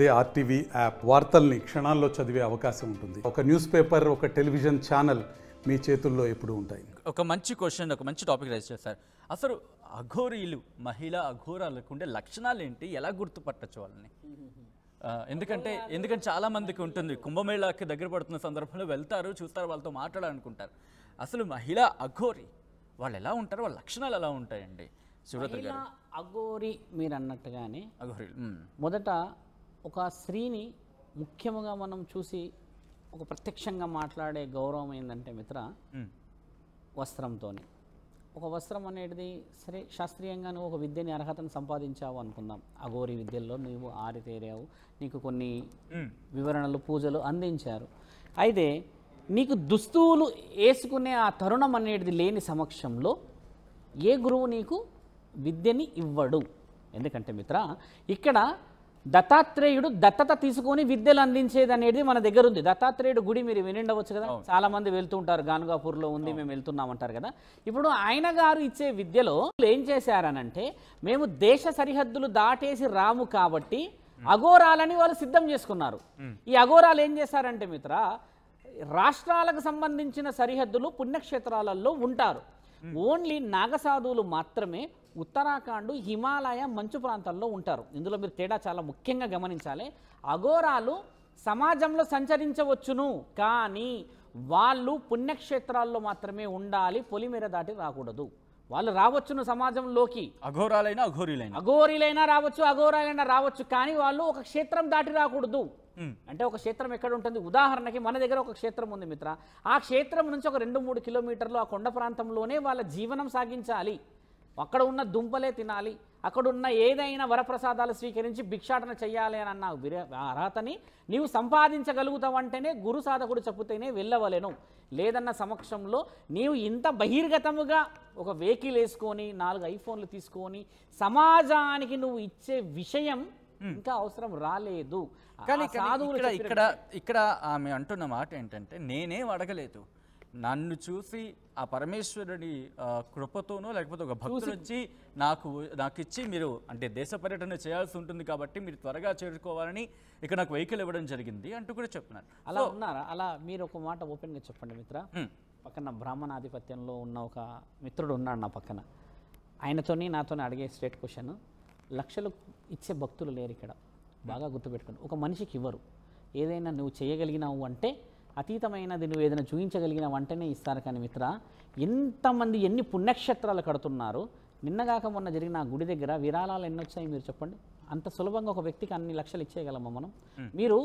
అదే RTV app వార్తల్ని క్షణాల్లో చదివే అవకాశం ఉంటుంది ఒక న్యూస్ పేపర్ ఒక టెలివిజన్ ఛానల్ మీ చేతుల్లో ఎప్పుడు ఉంటాయి ఒక మంచి క్వశ్చన్ ఒక మంచి టాపిక్ రైజ్ చేస్తారు అసలు అఘోరీలు మహిళా అఘోరాలకు ఉండే లక్షణాలు ఏంటి ఎలా గుర్తుపట్టచ్చు వాళ్ళని ఎందుకంటే ఎందుకంటే చాలా మందికి ఉంటుంది కుంభమేళాకి దగ్గర పడుతున్న సందర్భంలో వెళ్తారు చూస్తారు వాళ్ళతో మాట్లాడాలనుకుంటారు అసలు మహిళ అఘోరి వాళ్ళు ఎలా ఉంటారు వాళ్ళ లక్షణాలు ఎలా ఉంటాయండి శివరత్ అఘోరి మీరు అన్నట్టుగానే అఘోరి మొదట ఒక స్త్రీని ముఖ్యముగా మనం చూసి ఒక ప్రత్యక్షంగా మాట్లాడే గౌరవం ఏంటంటే మిత్ర వస్త్రంతోనే ఒక వస్త్రం అనేది సరే శాస్త్రీయంగా నువ్వు ఒక విద్యని అర్హతను సంపాదించావు అనుకుందాం అఘోరి విద్యల్లో నువ్వు ఆరితేరావు నీకు కొన్ని వివరణలు పూజలు అందించారు అయితే నీకు దుస్తువులు వేసుకునే ఆ తరుణం అనేది లేని సమక్షంలో ఏ గురువు నీకు విద్యని ఇవ్వడు ఎందుకంటే మిత్ర ఇక్కడ దత్తాత్రేయుడు దత్తత తీసుకొని విద్యలు అందించేది అనేది మన దగ్గర ఉంది దత్తాత్రేయుడు గుడి మీరు వినిండవచ్చు కదా చాలా మంది వెళ్తూ ఉంటారు గానుగాపూర్లో ఉంది మేము వెళ్తున్నాం అంటారు కదా ఇప్పుడు ఆయన గారు ఇచ్చే విద్యలో ఏం చేశారనంటే మేము దేశ సరిహద్దులు దాటేసి రాము కాబట్టి అఘోరాలని వాళ్ళు సిద్ధం చేసుకున్నారు ఈ అఘోరాలు ఏం చేశారంటే మిత్ర రాష్ట్రాలకు సంబంధించిన సరిహద్దులు పుణ్యక్షేత్రాలలో ఉంటారు ఓన్లీ నాగసాధువులు మాత్రమే ఉత్తరాఖండ్ హిమాలయ మంచు ప్రాంతాల్లో ఉంటారు ఇందులో మీరు తేడా చాలా ముఖ్యంగా గమనించాలి అఘోరాలు సమాజంలో సంచరించవచ్చును కానీ వాళ్ళు పుణ్యక్షేత్రాల్లో మాత్రమే ఉండాలి పొలిమేర దాటి రాకూడదు వాళ్ళు రావచ్చును సమాజంలోకి అఘోరాలైనా అఘోరీలైనా అఘోరీలైనా రావచ్చు అఘోరాలైనా రావచ్చు కానీ వాళ్ళు ఒక క్షేత్రం దాటి రాకూడదు అంటే ఒక క్షేత్రం ఎక్కడ ఉంటుంది ఉదాహరణకి మన దగ్గర ఒక క్షేత్రం ఉంది మిత్ర ఆ క్షేత్రం నుంచి ఒక రెండు మూడు కిలోమీటర్లు ఆ కొండ ప్రాంతంలోనే వాళ్ళ జీవనం సాగించాలి అక్కడ ఉన్న దుంపలే తినాలి అక్కడున్న ఏదైనా వరప్రసాదాలు స్వీకరించి భిక్షాటన చేయాలి అని అన్న అర్హతని నీవు సంపాదించగలుగుతావంటేనే గురు సాధకుడు చెప్పుతేనే వెళ్ళవలేను లేదన్న సమక్షంలో నీవు ఇంత బహిర్గతముగా ఒక వెహికల్ వేసుకొని నాలుగు ఐఫోన్లు తీసుకొని సమాజానికి నువ్వు ఇచ్చే విషయం ఇంకా అవసరం రాలేదు కానీ ఇక్కడ ఇక్కడ ఆమె అంటున్న మాట ఏంటంటే నేనేం అడగలేదు నన్ను చూసి ఆ పరమేశ్వరుడి కృపతోనో లేకపోతే ఒక భక్తులు వచ్చి నాకు నాకు ఇచ్చి మీరు అంటే దేశ పర్యటన చేయాల్సి ఉంటుంది కాబట్టి మీరు త్వరగా చేరుకోవాలని ఇక్కడ నాకు వెహికల్ ఇవ్వడం జరిగింది అంటూ కూడా చెప్తున్నారు అలా ఉన్నారా అలా మీరు ఒక మాట ఓపెన్గా చెప్పండి మిత్ర పక్కన బ్రాహ్మణ ఆధిపత్యంలో ఉన్న ఒక మిత్రుడు ఉన్నాడు నా పక్కన ఆయనతోని నాతోని అడిగే స్ట్రేట్ క్వశ్చన్ లక్షలు ఇచ్చే భక్తులు లేరు ఇక్కడ బాగా గుర్తుపెట్టుకోండి ఒక మనిషికి ఇవ్వరు ఏదైనా నువ్వు చేయగలిగినావు అంటే అతీతమైనది నువ్వు ఏదైనా చూపించగలిగిన వంటనే ఇస్తారు కానీ మిత్ర ఎంతమంది ఎన్ని పుణ్యక్షేత్రాలు కడుతున్నారు నిన్నగాక మొన్న జరిగిన గుడి దగ్గర విరాళాలు ఎన్నొచ్చాయి మీరు చెప్పండి అంత సులభంగా ఒక వ్యక్తికి అన్ని లక్షలు ఇచ్చేయగలము మనం మీరు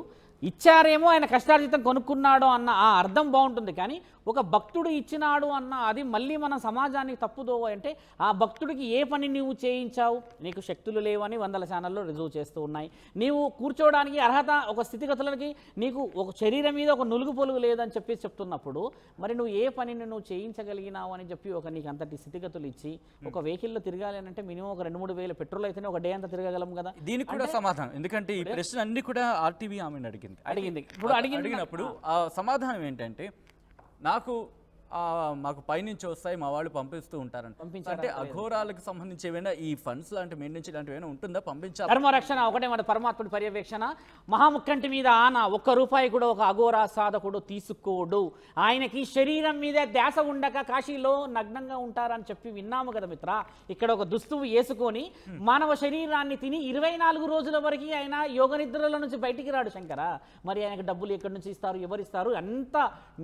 ఇచ్చారేమో ఆయన కష్టార్జితం కొనుక్కున్నాడు అన్న ఆ అర్థం బాగుంటుంది కానీ ఒక భక్తుడు ఇచ్చినాడు అన్న అది మళ్ళీ మన సమాజానికి తప్పుదో అంటే ఆ భక్తుడికి ఏ పని నీవు చేయించావు నీకు శక్తులు లేవని వందల ఛానల్లో రిజర్వ్ చేస్తూ ఉన్నాయి నీవు కూర్చోవడానికి అర్హత ఒక స్థితిగతులకి నీకు ఒక శరీరం మీద ఒక నులుగు పొలుగు లేదని చెప్పి చెప్తున్నప్పుడు మరి నువ్వు ఏ పనిని నువ్వు చేయించగలిగినావు అని చెప్పి ఒక నీకు అంతటి స్థితిగతులు ఇచ్చి ఒక వెహికల్లో తిరగాలి అంటే మినిమం ఒక రెండు మూడు వేల పెట్రోల్ అయితేనే ఒక డే అంతా తిరగగలం కదా దీనికి కూడా సమాధానం ఎందుకంటే ఈ ప్రశ్న అన్ని కూడా ఆర్టీవీ ఆమెను అడిగింది అడిగింది ఇప్పుడు అడిగినప్పుడు సమాధానం ఏంటంటే నాకు మాకు పైనుంచి వస్తాయి మా వాళ్ళు పంపిస్తూ ఉంటారని అంటే అఘోరాలకు సంబంధించి ఏమైనా ఈ ఫండ్స్ లాంటి మెయిన్ నుంచి ఏమైనా ఉంటుందా పంపించాలి ధర్మరక్షణ ఒకటే మన పరమాత్ముడి పర్యవేక్షణ మహాముఖంటి మీద ఆన ఒక్క రూపాయి కూడా ఒక అఘోరా సాధకుడు తీసుకోడు ఆయనకి శరీరం మీద ధ్యాస ఉండక కాశీలో నగ్నంగా ఉంటారని చెప్పి విన్నాము కదా మిత్ర ఇక్కడ ఒక దుస్తువు వేసుకొని మానవ శరీరాన్ని తిని ఇరవై నాలుగు రోజుల వరకు ఆయన యోగ నిద్రల నుంచి బయటికి రాడు శంకర మరి ఆయనకు డబ్బులు ఎక్కడి నుంచి ఇస్తారు ఎవరిస్తారు అంత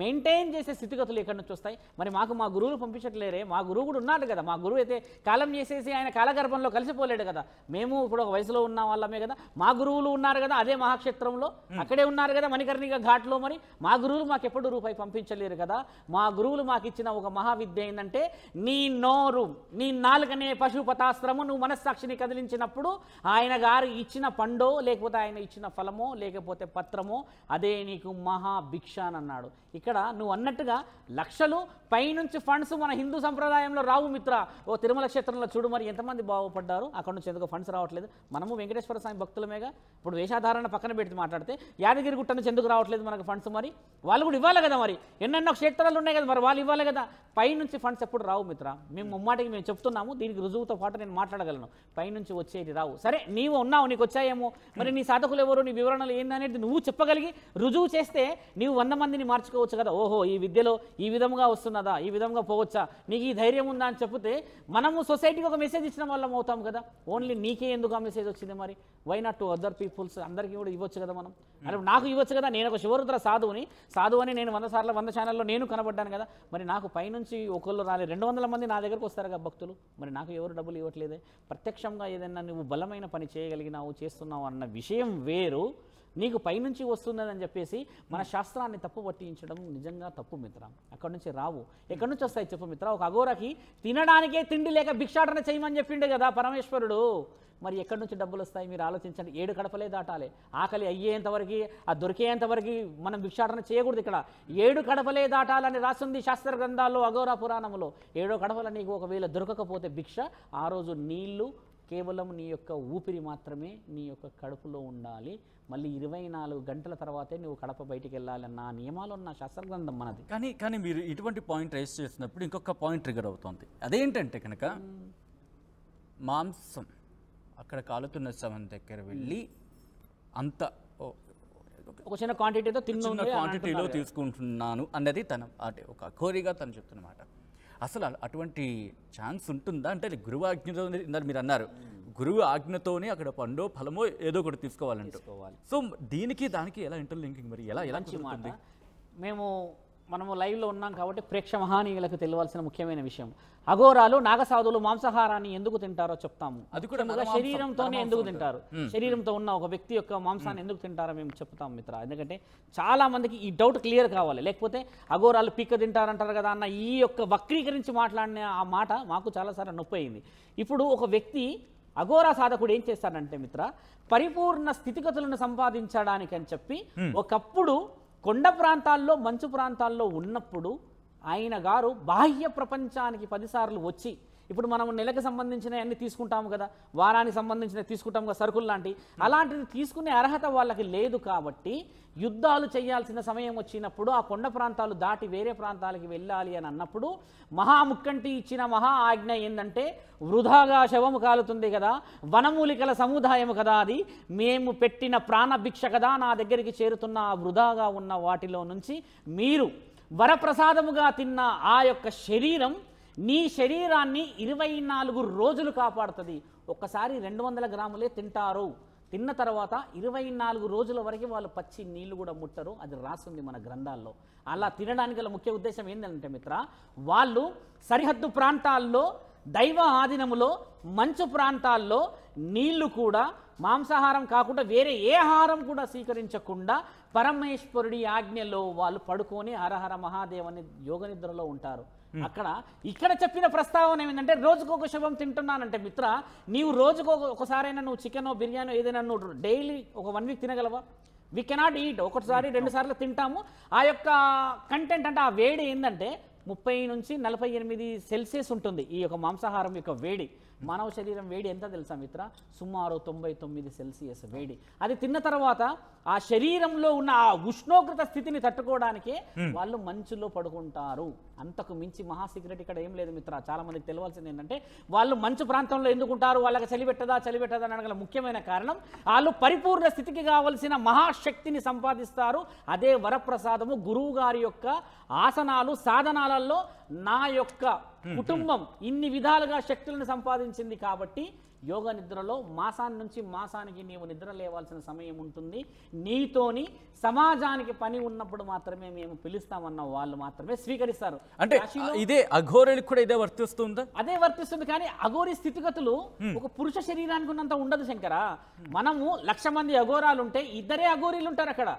మెయింటైన్ చేసే స్థితిగతులు ఎక్కడి నుంచి రిజల్ట్స్ వస్తాయి మరి మాకు మా గురువులు పంపించట్లేరే మా గురువు కూడా ఉన్నాడు కదా మా గురువు అయితే కాలం చేసేసి ఆయన కాలగర్భంలో కలిసిపోలేడు కదా మేము ఇప్పుడు ఒక వయసులో ఉన్న వాళ్ళమే కదా మా గురువులు ఉన్నారు కదా అదే మహాక్షేత్రంలో అక్కడే ఉన్నారు కదా మణికర్ణిక ఘాట్లో మరి మా గురువులు మాకు ఎప్పుడు రూపాయి పంపించలేరు కదా మా గురువులు మాకు ఇచ్చిన ఒక మహావిద్య ఏంటంటే నీ నోరు నీ నాలుకనే పశుపతాశ్రము నువ్వు మనస్సాక్షిని కదిలించినప్పుడు ఆయన గారు ఇచ్చిన పండో లేకపోతే ఆయన ఇచ్చిన ఫలమో లేకపోతే పత్రమో అదే నీకు మహాభిక్ష అని అన్నాడు ఇక్కడ నువ్వు అన్నట్టుగా లక్ష లక్షలు పైనుంచి ఫండ్స్ మన హిందూ సంప్రదాయంలో రావు మిత్ర ఓ తిరుమల క్షేత్రంలో చూడు మరి ఎంతమంది బాగుపడ్డారు అక్కడ నుంచి ఎందుకు ఫండ్స్ రావట్లేదు మనము వెంకటేశ్వర స్వామి భక్తులమేగా ఇప్పుడు వేషాధారణ పక్కన పెట్టి మాట్లాడితే యాదగిరి గుట్ట నుంచి ఎందుకు రావట్లేదు మనకు ఫండ్స్ మరి వాళ్ళు కూడా ఇవ్వాలి కదా మరి ఎన్నెన్నో క్షేత్రాలు ఉన్నాయి కదా మరి వాళ్ళు ఇవ్వాలి కదా పైనుంచి ఫండ్స్ ఎప్పుడు రావు మిత్ర మేము ముమ్మాటికి మేము చెప్తున్నాము దీనికి రుజువుతో పాటు నేను మాట్లాడగలను పైనుంచి వచ్చేది రావు సరే నీవు ఉన్నావు నీకు వచ్చాయేమో మరి నీ సాధకులు ఎవరు నీ వివరణలు ఏందనేది నువ్వు చెప్పగలిగి రుజువు చేస్తే నీవు వంద మందిని మార్చుకోవచ్చు కదా ఓహో ఈ విద్యలో ఈ విధంగా విధముగా వస్తున్నదా ఈ విధంగా పోవచ్చా నీకు ఈ ధైర్యం ఉందా అని చెప్తే మనము సొసైటీకి ఒక మెసేజ్ ఇచ్చిన వాళ్ళం అవుతాం కదా ఓన్లీ నీకే ఎందుకు ఆ మెసేజ్ వచ్చింది మరి why not to other peoples అందరికీ కూడా ఇవ్వచ్చు కదా మనం hmm. అంటే నాకు ఇవ్వచ్చు కదా నేను ఒక శివరుద్ర సాధువుని సాధువు అని నేను వంద సార్లు వంద ఛానల్లో నేను కనబడ్డాను కదా మరి నాకు పైనుంచి ఒకళ్ళు రాలే రెండు వందల మంది నా దగ్గరకు వస్తారు కదా భక్తులు మరి నాకు ఎవరు డబ్బులు ఇవ్వట్లేదే ప్రత్యక్షంగా ఏదైనా నువ్వు బలమైన పని చేయగలిగినావు చేస్తున్నావు అన్న విషయం వేరు నీకు పైనుంచి వస్తున్నదని చెప్పేసి మన శాస్త్రాన్ని తప్పు పట్టించడం నిజంగా తప్పు మిత్ర అక్కడి నుంచి రావు ఎక్కడి నుంచి వస్తాయి చెప్పు మిత్ర ఒక అగోరకి తినడానికే తిండి లేక భిక్షాటన చేయమని చెప్పిండు కదా పరమేశ్వరుడు మరి ఎక్కడి నుంచి డబ్బులు వస్తాయి మీరు ఆలోచించండి ఏడు కడపలే దాటాలి ఆకలి అయ్యేంతవరకు ఆ దొరికేంతవరకు మనం భిక్షాటన చేయకూడదు ఇక్కడ ఏడు కడపలే దాటాలని రాసింది శాస్త్ర గ్రంథాల్లో అఘోర పురాణంలో ఏడో కడపల నీకు ఒకవేళ దొరకకపోతే భిక్ష ఆ రోజు నీళ్లు కేవలం నీ యొక్క ఊపిరి మాత్రమే నీ యొక్క కడుపులో ఉండాలి మళ్ళీ ఇరవై నాలుగు గంటల తర్వాతే నువ్వు కడప బయటికి వెళ్ళాలన్న నియమాలు ఉన్న శాస్త్రగ్రంథం మనది కానీ కానీ మీరు ఇటువంటి పాయింట్ రేస్ చేసినప్పుడు ఇంకొక పాయింట్ ట్రిగర్ అవుతుంది అదేంటంటే కనుక మాంసం అక్కడ కాలుతున్న సమయం దగ్గర వెళ్ళి అంత ఒక చిన్న క్వాంటిటీతో తిన్న క్వాంటిటీలో తీసుకుంటున్నాను అన్నది తన అంటే ఒక కోరిగా తను చెప్తున్నమాట అసలు అటువంటి ఛాన్స్ ఉంటుందా అంటే గురువాజ్ఞ మీరు అన్నారు గురువు ఆజ్ఞతోనే అక్కడ పండో ఫలమో ఏదో ఒకటి తీసుకోవాలంటే సో దీనికి దానికి ఎలా ఇంటర్లింకింగ్ మరి ఎలా ఎలా మాట మేము మనము లైవ్లో ఉన్నాం కాబట్టి ప్రేక్ష మహానీయులకు తెలియాల్సిన ముఖ్యమైన విషయం అఘోరాలు నాగసాధులు మాంసాహారాన్ని ఎందుకు తింటారో చెప్తాము అది కూడా శరీరంతోనే ఎందుకు తింటారు శరీరంతో ఉన్న ఒక వ్యక్తి యొక్క మాంసాన్ని ఎందుకు తింటారో మేము చెప్తాం మిత్ర ఎందుకంటే చాలా మందికి ఈ డౌట్ క్లియర్ కావాలి లేకపోతే అఘోరాలు పీక తింటారంటారు కదా అన్న ఈ యొక్క వక్రీకరించి మాట్లాడిన ఆ మాట మాకు చాలాసార్లు నొప్పి అయింది ఇప్పుడు ఒక వ్యక్తి అఘోరా సాధకుడు ఏం చేస్తాడంటే మిత్ర పరిపూర్ణ స్థితిగతులను సంపాదించడానికి అని చెప్పి ఒకప్పుడు కొండ ప్రాంతాల్లో మంచు ప్రాంతాల్లో ఉన్నప్పుడు ఆయన గారు బాహ్య ప్రపంచానికి పదిసార్లు వచ్చి ఇప్పుడు మనం నెలకు సంబంధించిన అన్ని తీసుకుంటాము కదా వారానికి సంబంధించిన తీసుకుంటాము కదా సరుకులు లాంటి అలాంటిది తీసుకునే అర్హత వాళ్ళకి లేదు కాబట్టి యుద్ధాలు చేయాల్సిన సమయం వచ్చినప్పుడు ఆ కొండ ప్రాంతాలు దాటి వేరే ప్రాంతాలకి వెళ్ళాలి అని అన్నప్పుడు మహాముక్కంటి ఇచ్చిన మహా ఆజ్ఞ ఏంటంటే వృధాగా శవము కాలుతుంది కదా వనమూలికల సముదాయము కదా అది మేము పెట్టిన ప్రాణభిక్ష కదా నా దగ్గరికి చేరుతున్న ఆ వృధాగా ఉన్న వాటిలో నుంచి మీరు వరప్రసాదముగా తిన్న ఆ యొక్క శరీరం నీ శరీరాన్ని ఇరవై నాలుగు రోజులు కాపాడుతుంది ఒక్కసారి రెండు వందల గ్రాములే తింటారు తిన్న తర్వాత ఇరవై నాలుగు రోజుల వరకు వాళ్ళు పచ్చి నీళ్లు కూడా ముట్టరు అది రాసింది మన గ్రంథాల్లో అలా తినడానికి గల ముఖ్య ఉద్దేశం ఏంటంటే మిత్ర వాళ్ళు సరిహద్దు ప్రాంతాల్లో దైవ ఆధీనములో మంచు ప్రాంతాల్లో నీళ్లు కూడా మాంసాహారం కాకుండా వేరే ఏ ఆహారం కూడా స్వీకరించకుండా పరమేశ్వరుడి ఆజ్ఞలో వాళ్ళు పడుకొని హరహర మహాదేవని యోగనిద్రలో ఉంటారు అక్కడ ఇక్కడ చెప్పిన ప్రస్తావన ఏమిటంటే రోజుకు ఒక శుభం తింటున్నానంటే మిత్ర నీవు రోజుకు ఒకసారైనా నువ్వు చికెనో బిర్యానీ ఏదైనా నువ్వు డైలీ ఒక వన్ వీక్ తినగలవా వీ కెనాట్ ఈట్ ఒకటిసారి రెండు సార్లు తింటాము ఆ యొక్క కంటెంట్ అంటే ఆ వేడి ఏంటంటే ముప్పై నుంచి నలభై ఎనిమిది సెల్సియస్ ఉంటుంది ఈ యొక్క మాంసాహారం యొక్క వేడి మానవ శరీరం వేడి ఎంత తెలుసా మిత్ర సుమారు తొంభై తొమ్మిది సెల్సియస్ వేడి అది తిన్న తర్వాత ఆ శరీరంలో ఉన్న ఆ ఉష్ణోగ్రత స్థితిని తట్టుకోవడానికి వాళ్ళు మంచులో పడుకుంటారు అంతకు మించి మహా సీక్రెట్ ఇక్కడ ఏం లేదు మిత్ర చాలా మందికి తెలియాల్సింది ఏంటంటే వాళ్ళు మంచు ప్రాంతంలో ఎందుకుంటారు వాళ్ళకి చలిపెట్టదా చలిపెట్టదా అని పెట్టదా అనగల ముఖ్యమైన కారణం వాళ్ళు పరిపూర్ణ స్థితికి కావలసిన మహాశక్తిని సంపాదిస్తారు అదే వరప్రసాదము గురువు గారి యొక్క ఆసనాలు సాధనాలలో నా యొక్క కుటుంబం ఇన్ని విధాలుగా శక్తులను సంపాదించింది కాబట్టి యోగ నిద్రలో మాసాన్ని నుంచి మాసానికి నీవు నిద్ర లేవాల్సిన సమయం ఉంటుంది నీతోని సమాజానికి పని ఉన్నప్పుడు మాత్రమే మేము పిలుస్తామన్న వాళ్ళు మాత్రమే స్వీకరిస్తారు అంటే ఇదే అఘోరలకు కూడా ఇదే వర్తిస్తుందా అదే వర్తిస్తుంది కానీ అఘోరి స్థితిగతులు ఒక పురుష శరీరానికి ఉన్నంత ఉండదు శంకర మనము లక్ష మంది అఘోరాలు ఉంటే ఇద్దరే అఘోరీలు ఉంటారు అక్కడ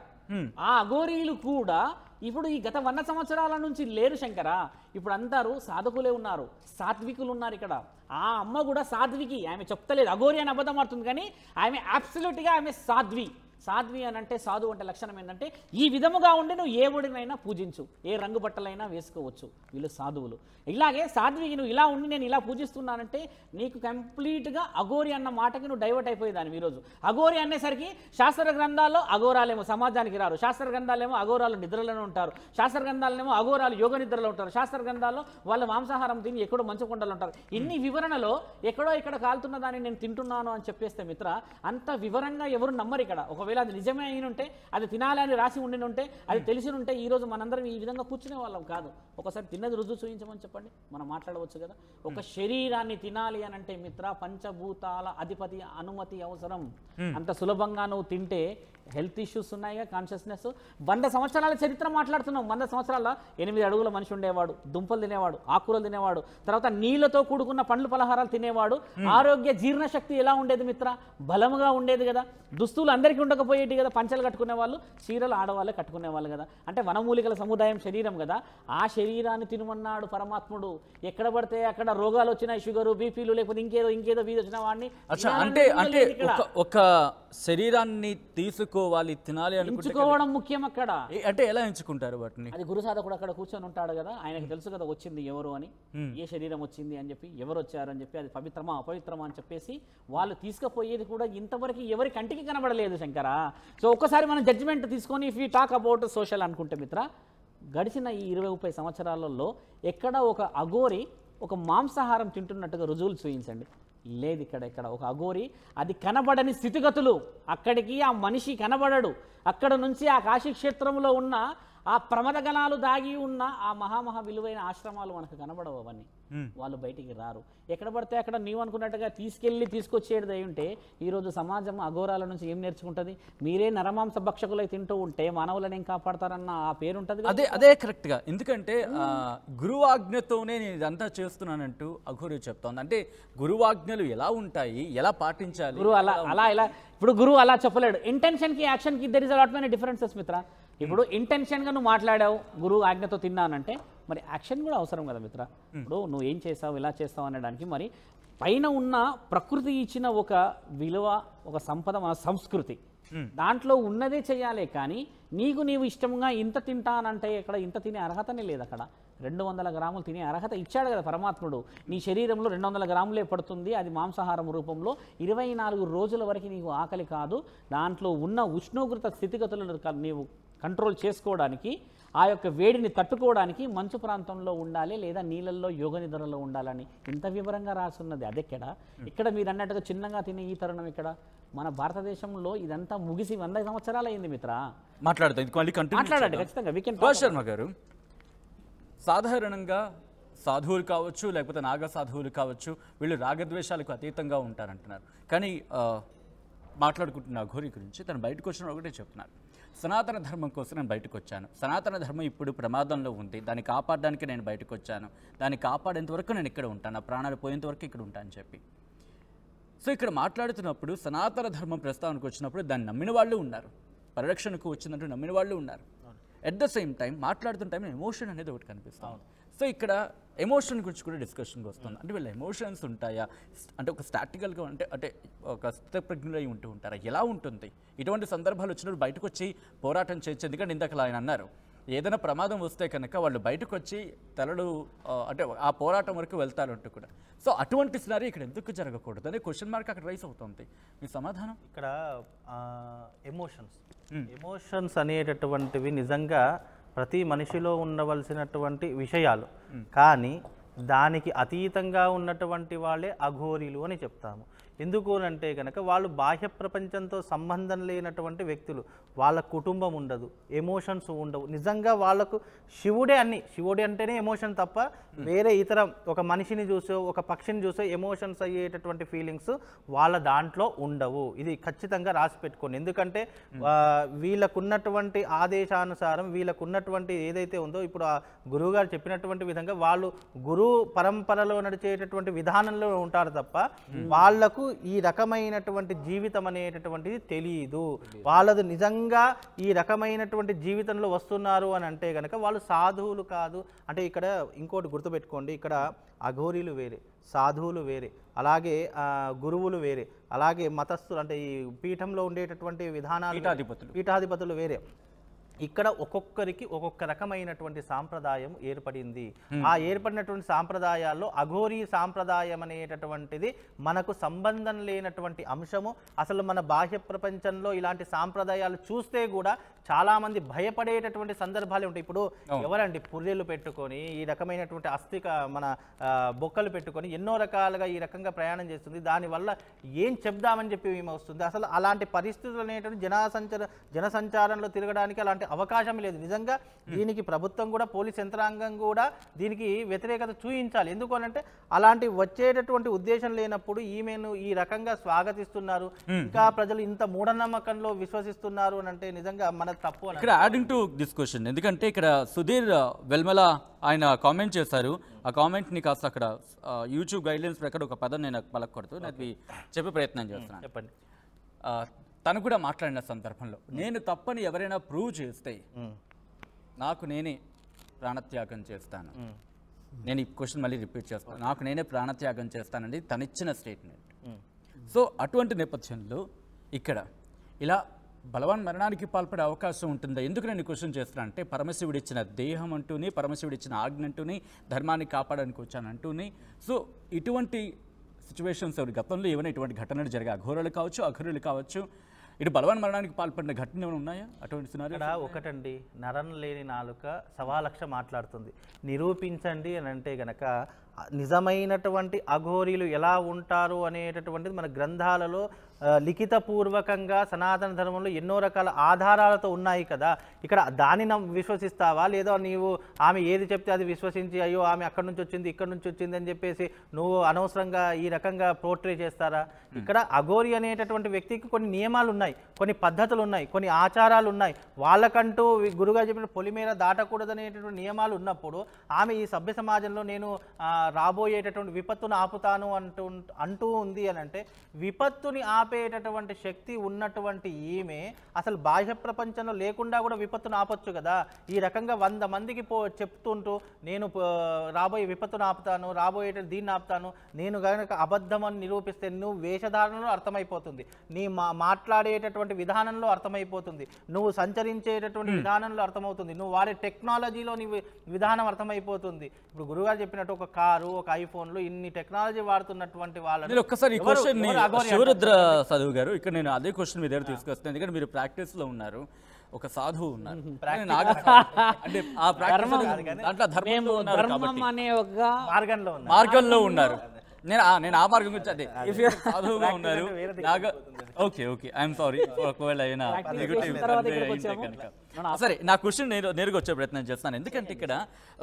ఆ అఘోరీలు కూడా ఇప్పుడు ఈ గత వంద సంవత్సరాల నుంచి లేరు శంకర ఇప్పుడు అందరూ సాధకులే ఉన్నారు సాత్వికులు ఉన్నారు ఇక్కడ ఆ అమ్మ కూడా సాధ్వికి ఆమె చెప్తలేదు అఘోరి అని అబద్ధం అవుతుంది కానీ ఆమె అబ్సల్యూట్గా ఆమె సాధ్వి సాధ్వి అని అంటే సాధు అంటే లక్షణం ఏంటంటే ఈ విధముగా ఉండి నువ్వు ఏ ఒడినైనా పూజించు ఏ రంగు బట్టలైనా వేసుకోవచ్చు వీళ్ళు సాధువులు ఇలాగే సాధ్వి నువ్వు ఇలా ఉండి నేను ఇలా పూజిస్తున్నానంటే నీకు కంప్లీట్గా అఘోరి అన్న మాటకి నువ్వు డైవర్ట్ అయిపోయేదాన్ని ఈరోజు అఘోరి అనేసరికి శాస్త్ర గ్రంథాల్లో అఘోరాలేమో సమాజానికి రారు శాస్త్ర గ్రంథాలేమో అఘోరాలు నిద్రలోనే ఉంటారు శాస్త్ర గ్రంథాలనేమో అఘోరాలు యోగ నిద్రలో ఉంటారు శాస్త్ర గ్రంథాల్లో వాళ్ళు మాంసాహారం తిని ఎక్కడో మంచకొండలు ఉంటారు ఇన్ని వివరణలో ఎక్కడో ఇక్కడ కాలుతున్న దాన్ని నేను తింటున్నాను అని చెప్పేస్తే మిత్ర అంత వివరంగా ఎవరు నమ్మరు ఇక్కడ ఒకవేళ ఒకవేళ అది నిజమే అయిన ఉంటే అది తినాలని రాసి ఉండి ఉంటే అది తెలిసి ఉంటే ఈరోజు మనందరం ఈ విధంగా కూర్చునే వాళ్ళం కాదు ఒకసారి తిన్నది రుజువు చూపించమని చెప్పండి మనం మాట్లాడవచ్చు కదా ఒక శరీరాన్ని తినాలి అని అంటే మిత్ర పంచభూతాల అధిపతి అనుమతి అవసరం అంత సులభంగా నువ్వు తింటే హెల్త్ ఇష్యూస్ ఉన్నాయిగా కాన్షియస్నెస్ వంద సంవత్సరాల చరిత్ర మాట్లాడుతున్నాం వంద సంవత్సరాల ఎనిమిది అడుగుల మనిషి ఉండేవాడు దుంపలు తినేవాడు ఆకుకూరలు తినేవాడు తర్వాత నీళ్లతో కూడుకున్న పండ్లు పలహారాలు తినేవాడు ఆరోగ్య జీర్ణశక్తి ఎలా ఉండేది మిత్ర బలముగా ఉండేది కదా దుస్తులు అందరికీ ఉండకపోయేటి కదా పంచలు కట్టుకునే వాళ్ళు చీరలు ఆడవాళ్ళే కట్టుకునే వాళ్ళు కదా అంటే వనమూలికల సముదాయం శరీరం కదా ఆ శరీరాన్ని తినమన్నాడు పరమాత్ముడు ఎక్కడ పడితే అక్కడ రోగాలు వచ్చినాయి షుగరు బీపీలు లేకపోతే ఇంకేదో ఇంకేదో వీధి వచ్చిన వాడిని అంటే అంటే ఒక శరీరాన్ని తీసుకోవాలి తినాలి ఎంచుకోవడం ముఖ్యం అక్కడ అంటే ఎలా ఎంచుకుంటారు వాటిని అది గురు సాధకుడు అక్కడ కూర్చొని ఉంటాడు కదా ఆయనకు తెలుసు కదా వచ్చింది ఎవరు అని ఏ శరీరం వచ్చింది అని చెప్పి ఎవరు వచ్చారని చెప్పి అది పవిత్రమా అపవిత్రమా అని చెప్పేసి వాళ్ళు తీసుకుపోయేది కూడా ఇంతవరకు ఎవరి కంటికి కనబడలేదు శంకర సో ఒక్కసారి మనం జడ్జిమెంట్ తీసుకొని if you talk about social అనుకుంటే మిత్ర గడిచిన ఈ ఇరవై ముప్పై సంవత్సరాలలో ఎక్కడ ఒక అగోరి ఒక మాంసాహారం తింటున్నట్టుగా రుజువులు చూపించండి లేదు ఇక్కడ ఇక్కడ ఒక అఘోరి అది కనబడని స్థితిగతులు అక్కడికి ఆ మనిషి కనబడడు అక్కడ నుంచి ఆ కాశీక్షేత్రంలో ఉన్న ఆ ప్రమదగణాలు దాగి ఉన్న ఆ మహామహా విలువైన ఆశ్రమాలు మనకు కనబడవు అవన్నీ వాళ్ళు బయటికి రారు ఎక్కడ పడితే అక్కడ నీవు అనుకున్నట్టుగా తీసుకెళ్ళి తీసుకొచ్చేది అయి ఉంటే ఈరోజు సమాజం అఘోరాల నుంచి ఏం నేర్చుకుంటుంది మీరే నరమాంస భక్షకులై తింటూ ఉంటే మానవులను ఏం కాపాడతారన్న ఆ పేరు ఉంటుంది అదే అదే కరెక్ట్గా ఎందుకంటే గురువాజ్ఞతోనే నేను ఇదంతా చేస్తున్నానంటూ అఘోరి చెప్తోంది అంటే గురువాజ్ఞలు ఎలా ఉంటాయి ఎలా పాటించాలి గురువు అలా అలా ఎలా ఇప్పుడు గురువు అలా చెప్పలేడు ఇంటెన్షన్కి యాక్షన్కి దర్ ఇస్ అలాట్మైన డిఫరెన్సెస్ మిత్ర ఇప్పుడు ఇంటెన్షన్గా నువ్వు మాట్లాడావు గురువు ఆజ్ఞతో తిన్నానంటే మరి యాక్షన్ కూడా అవసరం కదా మిత్ర ఇప్పుడు నువ్వు ఏం చేస్తావు ఇలా చేస్తావు అనడానికి మరి పైన ఉన్న ప్రకృతి ఇచ్చిన ఒక విలువ ఒక సంపద మన సంస్కృతి దాంట్లో ఉన్నదే చేయాలి కానీ నీకు నీవు ఇష్టంగా ఇంత తింటానంటే ఇక్కడ ఇంత తినే అర్హతనే లేదు అక్కడ రెండు వందల గ్రాములు తినే అర్హత ఇచ్చాడు కదా పరమాత్ముడు నీ శరీరంలో రెండు వందల గ్రాములే పడుతుంది అది మాంసాహారం రూపంలో ఇరవై నాలుగు రోజుల వరకు నీకు ఆకలి కాదు దాంట్లో ఉన్న ఉష్ణోగ్రత స్థితిగతులను నీవు కంట్రోల్ చేసుకోవడానికి ఆ యొక్క వేడిని తట్టుకోవడానికి మంచు ప్రాంతంలో ఉండాలి లేదా నీళ్ళల్లో యోగ నిద్రలో ఉండాలని ఇంత వివరంగా రాసున్నది అదెక్కడ ఇక్కడ మీరు అన్నట్టుగా చిన్నగా తినే ఈ తరుణం ఇక్కడ మన భారతదేశంలో ఇదంతా ముగిసి వంద సంవత్సరాలు అయింది మిత్ర మాట్లాడతాం మాట్లాడండి ఖచ్చితంగా గారు సాధారణంగా సాధువులు కావచ్చు లేకపోతే నాగ సాధువులు కావచ్చు వీళ్ళు రాగద్వేషాలకు అతీతంగా ఉంటారంటున్నారు కానీ మాట్లాడుకుంటున్న ఘోరి గురించి తను బయటకు వచ్చిన ఒకటే చెప్తున్నారు సనాతన ధర్మం కోసం నేను బయటకు వచ్చాను సనాతన ధర్మం ఇప్పుడు ప్రమాదంలో ఉంది దాన్ని కాపాడడానికి నేను బయటకు వచ్చాను దాన్ని కాపాడేంత వరకు నేను ఇక్కడ ఉంటాను నా ప్రాణాలు పోయేంత వరకు ఇక్కడ ఉంటాను చెప్పి సో ఇక్కడ మాట్లాడుతున్నప్పుడు సనాతన ధర్మం ప్రస్తావనకు వచ్చినప్పుడు దాన్ని నమ్మిన వాళ్ళు ఉన్నారు పరిరక్షణకు వచ్చిందంటూ నమ్మిన వాళ్ళు ఉన్నారు ఎట్ ద సేమ్ టైం మాట్లాడుతున్న టైం ఎమోషన్ అనేది ఒకటి కనిపిస్తాం సో ఇక్కడ ఎమోషన్ గురించి కూడా డిస్కషన్కి వస్తుంది అంటే వీళ్ళ ఎమోషన్స్ ఉంటాయా అంటే ఒక స్టాటికల్గా ఉంటే అంటే ఒక స్థితప్రజ్ఞులై ఉంటూ ఉంటారా ఎలా ఉంటుంది ఇటువంటి సందర్భాలు వచ్చినప్పుడు బయటకు వచ్చి పోరాటం చేయొచ్చు ఎందుకంటే ఇందాక ఆయన అన్నారు ఏదైనా ప్రమాదం వస్తే కనుక వాళ్ళు బయటకు వచ్చి తలలు అంటే ఆ పోరాటం వరకు వెళ్తారంటూ కూడా సో అటువంటి సినారీ ఇక్కడ ఎందుకు జరగకూడదు అనే క్వశ్చన్ మార్క్ అక్కడ రైస్ అవుతుంది మీ సమాధానం ఇక్కడ ఎమోషన్స్ ఎమోషన్స్ అనేటటువంటివి నిజంగా ప్రతి మనిషిలో ఉండవలసినటువంటి విషయాలు కానీ దానికి అతీతంగా ఉన్నటువంటి వాళ్ళే అఘోరీలు అని చెప్తాము ఎందుకు అని అంటే కనుక వాళ్ళు బాహ్య ప్రపంచంతో సంబంధం లేనటువంటి వ్యక్తులు వాళ్ళ కుటుంబం ఉండదు ఎమోషన్స్ ఉండవు నిజంగా వాళ్ళకు శివుడే అన్ని శివుడే అంటేనే ఎమోషన్ తప్ప వేరే ఇతర ఒక మనిషిని చూసో ఒక పక్షిని చూసో ఎమోషన్స్ అయ్యేటటువంటి ఫీలింగ్స్ వాళ్ళ దాంట్లో ఉండవు ఇది ఖచ్చితంగా రాసి పెట్టుకోండి ఎందుకంటే వీళ్ళకున్నటువంటి ఆదేశానుసారం వీళ్ళకున్నటువంటి ఏదైతే ఉందో ఇప్పుడు ఆ గురువుగారు చెప్పినటువంటి విధంగా వాళ్ళు గురువు పరంపరలో నడిచేటటువంటి విధానంలో ఉంటారు తప్ప వాళ్లకు వాళ్లకు ఈ రకమైనటువంటి జీవితం అనేటటువంటిది తెలియదు వాళ్ళది నిజంగా ఈ రకమైనటువంటి జీవితంలో వస్తున్నారు అని అంటే కనుక వాళ్ళు సాధువులు కాదు అంటే ఇక్కడ ఇంకోటి గుర్తుపెట్టుకోండి ఇక్కడ అఘోరీలు వేరే సాధువులు వేరే అలాగే గురువులు వేరే అలాగే మతస్థులు అంటే ఈ పీఠంలో ఉండేటటువంటి విధానాలు పీఠాధిపతులు పీఠాధిపతులు వేరే ఇక్కడ ఒక్కొక్కరికి ఒక్కొక్క రకమైనటువంటి సాంప్రదాయం ఏర్పడింది ఆ ఏర్పడినటువంటి సాంప్రదాయాల్లో అఘోరీ సాంప్రదాయం అనేటటువంటిది మనకు సంబంధం లేనటువంటి అంశము అసలు మన బాహ్య ప్రపంచంలో ఇలాంటి సాంప్రదాయాలు చూస్తే కూడా చాలా మంది భయపడేటటువంటి సందర్భాలు ఉంటాయి ఇప్పుడు ఎవరండి పుర్రెలు పెట్టుకొని ఈ రకమైనటువంటి అస్థిక మన బొక్కలు పెట్టుకొని ఎన్నో రకాలుగా ఈ రకంగా ప్రయాణం చేస్తుంది దానివల్ల ఏం చెప్దామని చెప్పి మేము వస్తుంది అసలు అలాంటి పరిస్థితులు అనేటువంటి జనసంచార జనసంచారంలో తిరగడానికి అలాంటి అవకాశం లేదు నిజంగా దీనికి ప్రభుత్వం కూడా పోలీస్ యంత్రాంగం కూడా దీనికి వ్యతిరేకత చూపించాలి ఎందుకు అంటే అలాంటి వచ్చేటటువంటి ఉద్దేశం లేనప్పుడు ఈమెను ఈ రకంగా స్వాగతిస్తున్నారు ఇంకా ప్రజలు ఇంత మూఢనమ్మకంలో విశ్వసిస్తున్నారు అని అంటే నిజంగా మన తప్పు ఇక్కడ యాడింగ్ టు దిస్ క్వశ్చన్ ఎందుకంటే ఇక్కడ సుధీర్ uh, వెల్మల ఆయన కామెంట్ చేశారు ఆ కామెంట్ని కాస్త అక్కడ యూట్యూబ్ uh, గైడ్లైన్స్ ప్రకారం ఒక పదం నేను పలకూడదు నాకు చెప్పే ప్రయత్నం hmm, చేస్తున్నాను చెప్పండి uh, తను కూడా మాట్లాడిన సందర్భంలో నేను తప్పని ఎవరైనా ప్రూవ్ చేస్తే hmm. నాకు నేనే ప్రాణత్యాగం చేస్తాను hmm. నేను ఈ క్వశ్చన్ మళ్ళీ రిపీట్ చేస్తాను నాకు నేనే ప్రాణత్యాగం చేస్తానండి తనిచ్చిన స్టేట్మెంట్ సో అటువంటి నేపథ్యంలో ఇక్కడ ఇలా బలవాన్ మరణానికి పాల్పడే అవకాశం ఉంటుందా ఎందుకు నేను క్వశ్చన్ చేస్తున్నా అంటే పరమశివుడు ఇచ్చిన దేహం అంటూనే పరమశివుడు ఇచ్చిన ఆజ్ఞ అంటూని ధర్మాన్ని కాపాడానికి వచ్చాను అంటూనే సో ఇటువంటి సిచ్యువేషన్స్ గతంలో ఏమైనా ఇటువంటి ఘటనలు జరిగాయి అఘోరలు కావచ్చు అఘోరులు కావచ్చు ఇటు బలవాన్ మరణానికి పాల్పడిన ఘటనలు ఏమైనా ఉన్నాయా అటువంటి ఇక్కడ ఒకటండి నరం లేని నాలుక సవాలక్ష మాట్లాడుతుంది నిరూపించండి అని అంటే గనక నిజమైనటువంటి అఘోరీలు ఎలా ఉంటారు అనేటటువంటిది మన గ్రంథాలలో లిఖితపూర్వకంగా సనాతన ధర్మంలో ఎన్నో రకాల ఆధారాలతో ఉన్నాయి కదా ఇక్కడ దానిని విశ్వసిస్తావా లేదో నీవు ఆమె ఏది చెప్తే అది విశ్వసించి అయ్యో ఆమె అక్కడి నుంచి వచ్చింది ఇక్కడ నుంచి వచ్చింది అని చెప్పేసి నువ్వు అనవసరంగా ఈ రకంగా పోర్ట్రే చేస్తారా ఇక్కడ అఘోరి అనేటటువంటి వ్యక్తికి కొన్ని నియమాలు ఉన్నాయి కొన్ని పద్ధతులు ఉన్నాయి కొన్ని ఆచారాలు ఉన్నాయి వాళ్ళకంటూ గురుగారు చెప్పిన పొలిమేర దాటకూడదనేటటువంటి నియమాలు ఉన్నప్పుడు ఆమె ఈ సభ్య సమాజంలో నేను రాబోయేటటువంటి విపత్తును ఆపుతాను అంటూ అంటూ ఉంది అని అంటే విపత్తుని ఆపి ఆపేటటువంటి శక్తి ఉన్నటువంటి ఈమె అసలు బాహ్య ప్రపంచంలో లేకుండా కూడా విపత్తును ఆపొచ్చు కదా ఈ రకంగా వంద మందికి పో చెప్తుంటూ నేను రాబోయే విపత్తును ఆపుతాను రాబోయే దీన్ని ఆపుతాను నేను కనుక అబద్ధం అని నిరూపిస్తే నువ్వు వేషధారణలో అర్థమైపోతుంది నీ మా మాట్లాడేటటువంటి విధానంలో అర్థమైపోతుంది నువ్వు సంచరించేటటువంటి విధానంలో అర్థమవుతుంది నువ్వు వాడే టెక్నాలజీలో నీ విధానం అర్థమైపోతుంది ఇప్పుడు గురుగారు చెప్పినట్టు ఒక కారు ఒక ఐఫోన్లు ఇన్ని టెక్నాలజీ వాడుతున్నటువంటి వాళ్ళు ఒక్కసారి సాధువు గారు ఇక్కడ నేను అదే క్వశ్చన్ మీ దగ్గర తీసుకొస్తాను ఎందుకంటే మీరు లో ఉన్నారు ఒక సాధువు ఉన్నారు ఒక ఉన్నారు నేను నేను ఆ మార్గం గురించి అదే సాధువుగా ఉన్నారు నాగ ఓకే ఓకే ఐఎమ్ సారీ ఒకవేళ అయినా సరే నా క్వశ్చన్ నేను నేరుగా వచ్చే ప్రయత్నం చేస్తాను ఎందుకంటే ఇక్కడ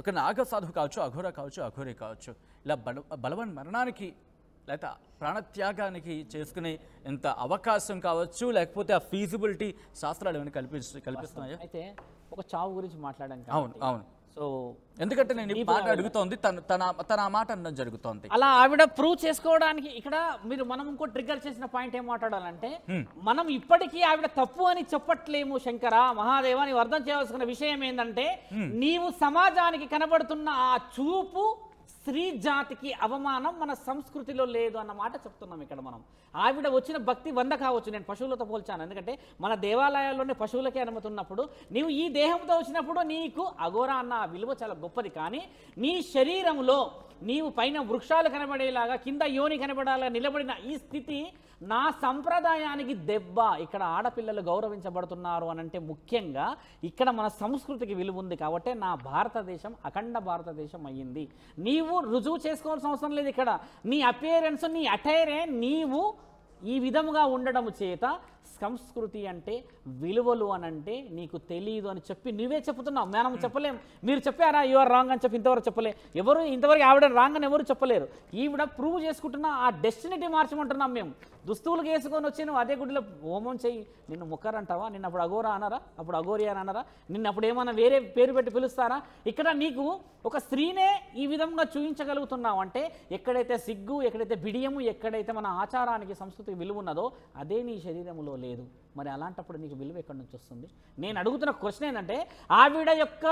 ఒక నాగ సాధువు కావచ్చు అఘోర కావచ్చు అఘోరే కావచ్చు ఇలా బల బలవన్ మరణానికి లేదా ప్రాణత్యాగానికి చేసుకునే ఎంత అవకాశం కావచ్చు లేకపోతే ఆ ఫీజిబిలిటీ శాస్త్రాలు ఏమైనా కల్పించ కల్పిస్తున్నాయా అయితే ఒక చావు గురించి మాట్లాడాం అవును అవును సో ఎందుకంటే నేను ఈ మాట అడుగుతోంది తన తన తన మాట అన్నం జరుగుతోంది అలా ఆవిడ ప్రూవ్ చేసుకోవడానికి ఇక్కడ మీరు మనం ఇంకో ట్రిగ్గర్ చేసిన పాయింట్ ఏం మాట్లాడాలంటే మనం ఇప్పటికీ ఆవిడ తప్పు అని చెప్పట్లేము శంకర మహాదేవ నీవు అర్థం చేయవలసిన విషయం ఏంటంటే నీవు సమాజానికి కనబడుతున్న ఆ చూపు స్త్రీ జాతికి అవమానం మన సంస్కృతిలో లేదు అన్న మాట చెప్తున్నాం ఇక్కడ మనం ఆవిడ వచ్చిన భక్తి వంద కావచ్చు నేను పశువులతో పోల్చాను ఎందుకంటే మన దేవాలయాల్లోనే పశువులకే అనుమతి ఉన్నప్పుడు నీవు ఈ దేహంతో వచ్చినప్పుడు నీకు అఘోర అన్న విలువ చాలా గొప్పది కానీ నీ శరీరంలో నీవు పైన వృక్షాలు కనబడేలాగా కింద యోని కనబడాలా నిలబడిన ఈ స్థితి నా సంప్రదాయానికి దెబ్బ ఇక్కడ ఆడపిల్లలు గౌరవించబడుతున్నారు అని అంటే ముఖ్యంగా ఇక్కడ మన సంస్కృతికి విలువ ఉంది కాబట్టి నా భారతదేశం అఖండ భారతదేశం అయ్యింది నీవు రుజువు చేసుకోవాల్సిన అవసరం లేదు ఇక్కడ నీ అపియరెన్స్ నీ అటైరే నీవు ఈ విధముగా ఉండడం చేత సంస్కృతి అంటే విలువలు అని అంటే నీకు తెలియదు అని చెప్పి నువ్వే చెప్తున్నావు మనం చెప్పలేం మీరు చెప్పారా ఆర్ రాంగ్ అని చెప్పి ఇంతవరకు చెప్పలే ఎవరు ఇంతవరకు ఆవిడ రాంగ్ అని ఎవరు చెప్పలేరు ఈవిడ ప్రూవ్ చేసుకుంటున్నా ఆ డెస్టినేటీ మార్చమంటున్నాం మేము దుస్తువులు వేసుకొని వచ్చి నువ్వు అదే గుడిలో హోమం చెయ్యి నిన్ను ముక్కరంటావా నిన్న అప్పుడు అఘోరా అనరా అప్పుడు అఘోరియా అని అనరా నిన్న అప్పుడు ఏమైనా వేరే పేరు పెట్టి పిలుస్తారా ఇక్కడ నీకు ఒక స్త్రీనే ఈ విధంగా చూపించగలుగుతున్నావు అంటే ఎక్కడైతే సిగ్గు ఎక్కడైతే బిడియము ఎక్కడైతే మన ఆచారానికి సంస్కృతికి విలువ ఉన్నదో అదే నీ శరీరంలో లేదు మరి అలాంటప్పుడు నీకు విలువ ఎక్కడి నుంచి వస్తుంది నేను అడుగుతున్న క్వశ్చన్ ఏంటంటే ఆవిడ యొక్క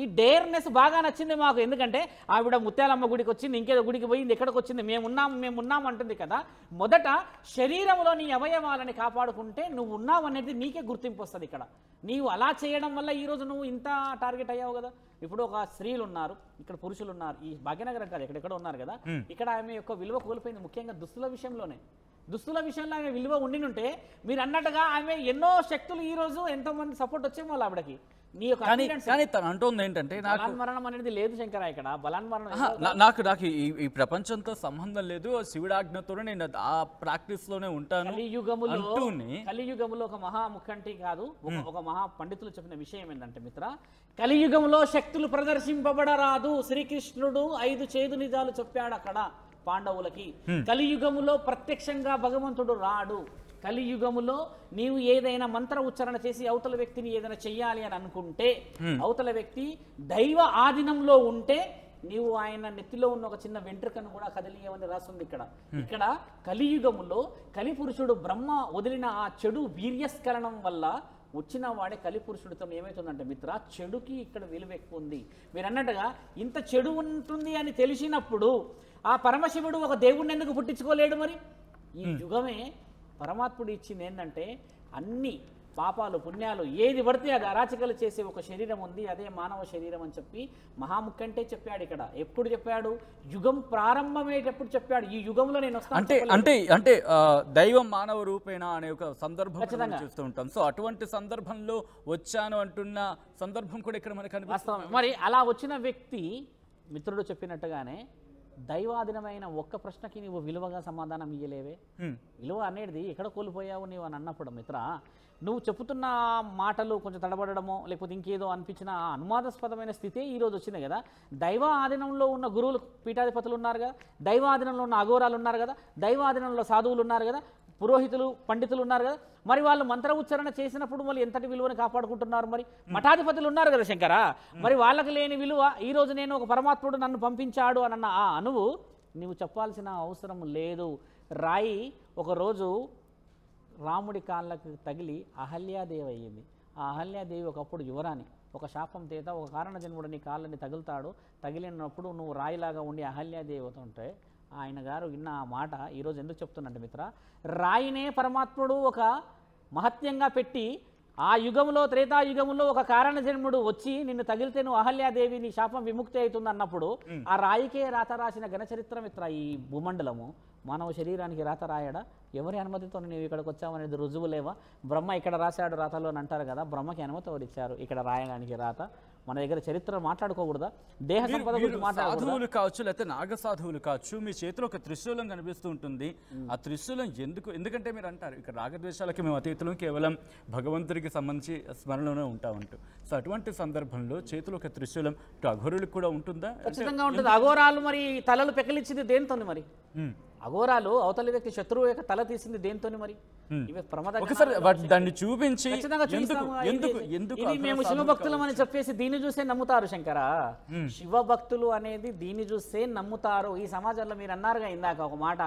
ఈ డేర్నెస్ బాగా నచ్చింది మాకు ఎందుకంటే ఆవిడ ముత్యాలమ్మ గుడికి వచ్చింది ఇంకేదో గుడికి పోయింది ఎక్కడికి వచ్చింది మేము మేమున్నాం అంటుంది కదా మొదట శరీరంలో నీ అవయవాలని కాపాడుకుంటే నువ్వు ఉన్నావు అనేది నీకే గుర్తింపు వస్తుంది ఇక్కడ నీవు అలా చేయడం వల్ల ఈరోజు నువ్వు ఇంత టార్గెట్ అయ్యావు కదా ఇప్పుడు ఒక స్త్రీలు ఉన్నారు ఇక్కడ పురుషులు ఉన్నారు ఈ భాగ్యనగరం కాదు ఎక్కడెక్కడ ఉన్నారు కదా ఇక్కడ ఆమె యొక్క విలువ కోల్పోయింది ముఖ్యంగా దుస్తుల విషయంలోనే దుస్తుల విషయంలో ఆమె విలువ ఉండినుంటే మీరు అన్నట్టుగా ఆమె ఎన్నో శక్తులు ఈ రోజు మంది సపోర్ట్ వచ్చే వాళ్ళు ఆవిడకి నీ యొక్క అంటుంది ఏంటంటే బలాన్మరణం అనేది లేదు శంకర ఇక్కడ బలాన్మరణం నాకు నాకు ఈ ప్రపంచంతో సంబంధం లేదు శివుడాజ్ఞతోనే నేను ఆ ప్రాక్టీస్ లోనే ఉంటాను కలియుగములు కలియుగములో ఒక మహా ముఖంటి కాదు ఒక మహా పండితులు చెప్పిన విషయం ఏంటంటే మిత్ర కలియుగంలో శక్తులు ప్రదర్శింపబడరాదు శ్రీకృష్ణుడు ఐదు చేదు నిజాలు చెప్పాడు అక్కడ పాండవులకి కలియుగములో ప్రత్యక్షంగా భగవంతుడు రాడు కలియుగములో నీవు ఏదైనా మంత్ర ఉచ్చారణ చేసి అవతల వ్యక్తిని ఏదైనా చెయ్యాలి అని అనుకుంటే అవతల వ్యక్తి దైవ ఆధీనంలో ఉంటే నీవు ఆయన నెత్తిలో ఉన్న ఒక చిన్న వెంట్రుకను కూడా కదిలియమని రాస్తుంది ఇక్కడ ఇక్కడ కలియుగములో కలిపురుషుడు బ్రహ్మ వదిలిన ఆ చెడు వీర్యస్కరణం వల్ల వచ్చిన వాడే కలిపురుషుడితో ఏమవుతుందంటే మిత్ర చెడుకి ఇక్కడ విలువ ఎక్కువ ఉంది మీరు అన్నట్టుగా ఇంత చెడు ఉంటుంది అని తెలిసినప్పుడు ఆ పరమశివుడు ఒక దేవుణ్ణి ఎందుకు పుట్టించుకోలేడు మరి ఈ యుగమే పరమాత్ముడు ఇచ్చింది ఏంటంటే అన్ని పాపాలు పుణ్యాలు ఏది పడితే అది అరాచకలు చేసే ఒక శరీరం ఉంది అదే మానవ శరీరం అని చెప్పి మహాముఖంటే చెప్పాడు ఇక్కడ ఎప్పుడు చెప్పాడు యుగం ఎప్పుడు చెప్పాడు ఈ యుగంలో నేను అంటే అంటే అంటే దైవం మానవ రూపేణ అనే ఒక సందర్భం చూస్తూ ఉంటాం సో అటువంటి సందర్భంలో వచ్చాను అంటున్న సందర్భం కూడా ఇక్కడ మనకు కనిపిస్తాం మరి అలా వచ్చిన వ్యక్తి మిత్రుడు చెప్పినట్టుగానే దైవాధీనమైన ఒక్క ప్రశ్నకి నువ్వు విలువగా సమాధానం ఇయ్యలేవే విలువ అనేది ఎక్కడ కోల్పోయావు నీవు అని అన్నప్పుడు మిత్ర నువ్వు చెప్తున్న మాటలు కొంచెం తడబడడమో లేకపోతే ఇంకేదో అనిపించిన అనుమాదాస్పదమైన స్థితే ఈరోజు వచ్చింది కదా దైవ ఆధీనంలో ఉన్న గురువులు పీఠాధిపతులు ఉన్నారు కదా దైవాధీనంలో ఉన్న అఘోరాలు ఉన్నారు కదా దైవాధీనంలో సాధువులు ఉన్నారు కదా పురోహితులు పండితులు ఉన్నారు కదా మరి వాళ్ళు మంత్ర ఉచ్చారణ చేసినప్పుడు మళ్ళీ ఎంతటి విలువను కాపాడుకుంటున్నారు మరి మఠాధిపతులు ఉన్నారు కదా శంకర మరి వాళ్ళకి లేని విలువ ఈరోజు నేను ఒక పరమాత్ముడు నన్ను పంపించాడు అన్న ఆ అనువు నీవు చెప్పాల్సిన అవసరం లేదు రాయి ఒకరోజు రాముడి కాళ్ళకు తగిలి అహల్యాదేవి అయ్యింది ఆ అహల్యాదేవి ఒకప్పుడు యువరాని ఒక శాపం చేత ఒక జన్ముడు నీ కాళ్ళని తగులుతాడు తగిలినప్పుడు నువ్వు రాయిలాగా ఉండి అహల్యాదేవి అవుతుంటే ఆయన గారు విన్న ఆ మాట ఈరోజు ఎందుకు చెప్తున్నాడు మిత్ర రాయినే పరమాత్ముడు ఒక మహత్యంగా పెట్టి ఆ యుగంలో త్రేతాయుగంలో ఒక కారణజన్ముడు వచ్చి నిన్ను తగిలితే నువ్వు అహల్యాదేవి నీ శాపం విముక్తి అవుతుంది అన్నప్పుడు ఆ రాయికే రాత రాసిన ఘనచరిత్ర మిత్ర ఈ భూమండలము మానవ శరీరానికి రాత రాయడా ఎవరి అనుమతితో నువ్వు ఇక్కడికి వచ్చావనేది రుజువు లేవా బ్రహ్మ ఇక్కడ రాశాడు రాతలో అని అంటారు కదా బ్రహ్మకి అనుమతి ఎవరు ఇచ్చారు ఇక్కడ రాయడానికి రాత మన దగ్గర చరిత్ర మాట్లాడుకోకూడదా దేహ సంపద గురించి సాధువులు కావచ్చు లేకపోతే నాగ సాధువులు కావచ్చు మీ చేతిలో ఒక త్రిశూలం కనిపిస్తూ ఉంటుంది ఆ త్రిశూలం ఎందుకు ఎందుకంటే మీరు అంటారు ఇక్కడ రాగద్వేషాలకి మేము అతీతులం కేవలం భగవంతుడికి సంబంధించి స్మరణలోనే ఉంటామంటూ సో అటువంటి సందర్భంలో చేతిలో ఒక త్రిశూలం అఘోరులకు కూడా ఉంటుందా ఖచ్చితంగా ఉంటుంది అఘోరాలు మరి తలలు పెకలిచ్చింది దేనితో మరి అఘోరాలు అవతల వ్యక్తి శత్రువు యొక్క తల తీసింది దేంతో మరి దాన్ని చూపించి మేము శివభక్తులం అని చెప్పేసి దీన్ని చూసే నమ్ముతారు శంకర శివభక్తులు అనేది దీన్ని చూస్తే నమ్ముతారు ఈ సమాజంలో మీరు అన్నారుగా ఇందాక ఒక మాట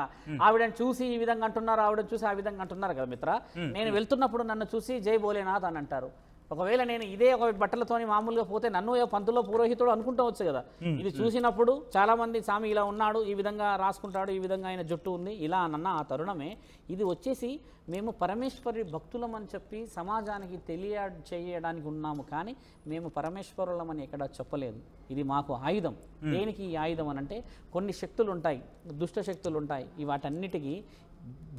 ఆవిడని చూసి ఈ విధంగా అంటున్నారు ఆవిడని చూసి ఆ విధంగా అంటున్నారు కదా మిత్ర నేను వెళ్తున్నప్పుడు నన్ను చూసి జై భోలేనాథ్ అని అంటారు ఒకవేళ నేను ఇదే ఒక బట్టలతోని మామూలుగా పోతే నన్ను ఏ పంతులో పురోహితుడు అనుకుంటూ వచ్చు కదా ఇది చూసినప్పుడు చాలామంది స్వామి ఇలా ఉన్నాడు ఈ విధంగా రాసుకుంటాడు ఈ విధంగా ఆయన జుట్టు ఉంది ఇలా అన్న ఆ తరుణమే ఇది వచ్చేసి మేము పరమేశ్వరి భక్తులమని చెప్పి సమాజానికి తెలియ చేయడానికి ఉన్నాము కానీ మేము పరమేశ్వరులం అని ఎక్కడ చెప్పలేదు ఇది మాకు ఆయుధం దేనికి ఈ ఆయుధం అని అంటే కొన్ని శక్తులు ఉంటాయి దుష్ట శక్తులు ఉంటాయి వాటన్నిటికీ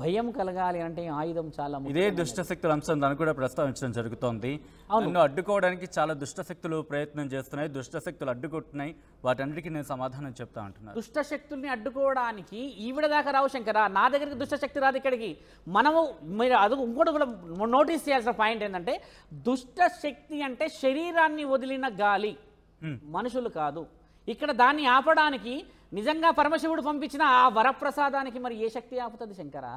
భయం కలగాలి అంటే ఆయుధం చాలా ఇదే దుష్టశక్తుల అంశం దాన్ని కూడా ప్రస్తావించడం జరుగుతోంది అవును అడ్డుకోవడానికి చాలా దుష్టశక్తులు ప్రయత్నం చేస్తున్నాయి దుష్టశక్తులు అడ్డుకుంటున్నాయి వాటన్నిటికీ నేను సమాధానం చెప్తా అంటున్నాను దుష్టశక్తుల్ని అడ్డుకోవడానికి ఈవిడ దాకా రావు శంకరా నా దగ్గరికి దుష్టశక్తి రాదు ఇక్కడికి మనము మీరు అది ఇంకోటి కూడా నోటీస్ చేయాల్సిన పాయింట్ ఏంటంటే దుష్టశక్తి అంటే శరీరాన్ని వదిలిన గాలి మనుషులు కాదు ఇక్కడ దాన్ని ఆపడానికి నిజంగా పరమశివుడు పంపించిన ఆ వరప్రసాదానికి మరి ఏ శక్తి ఆపుతుంది శంకరా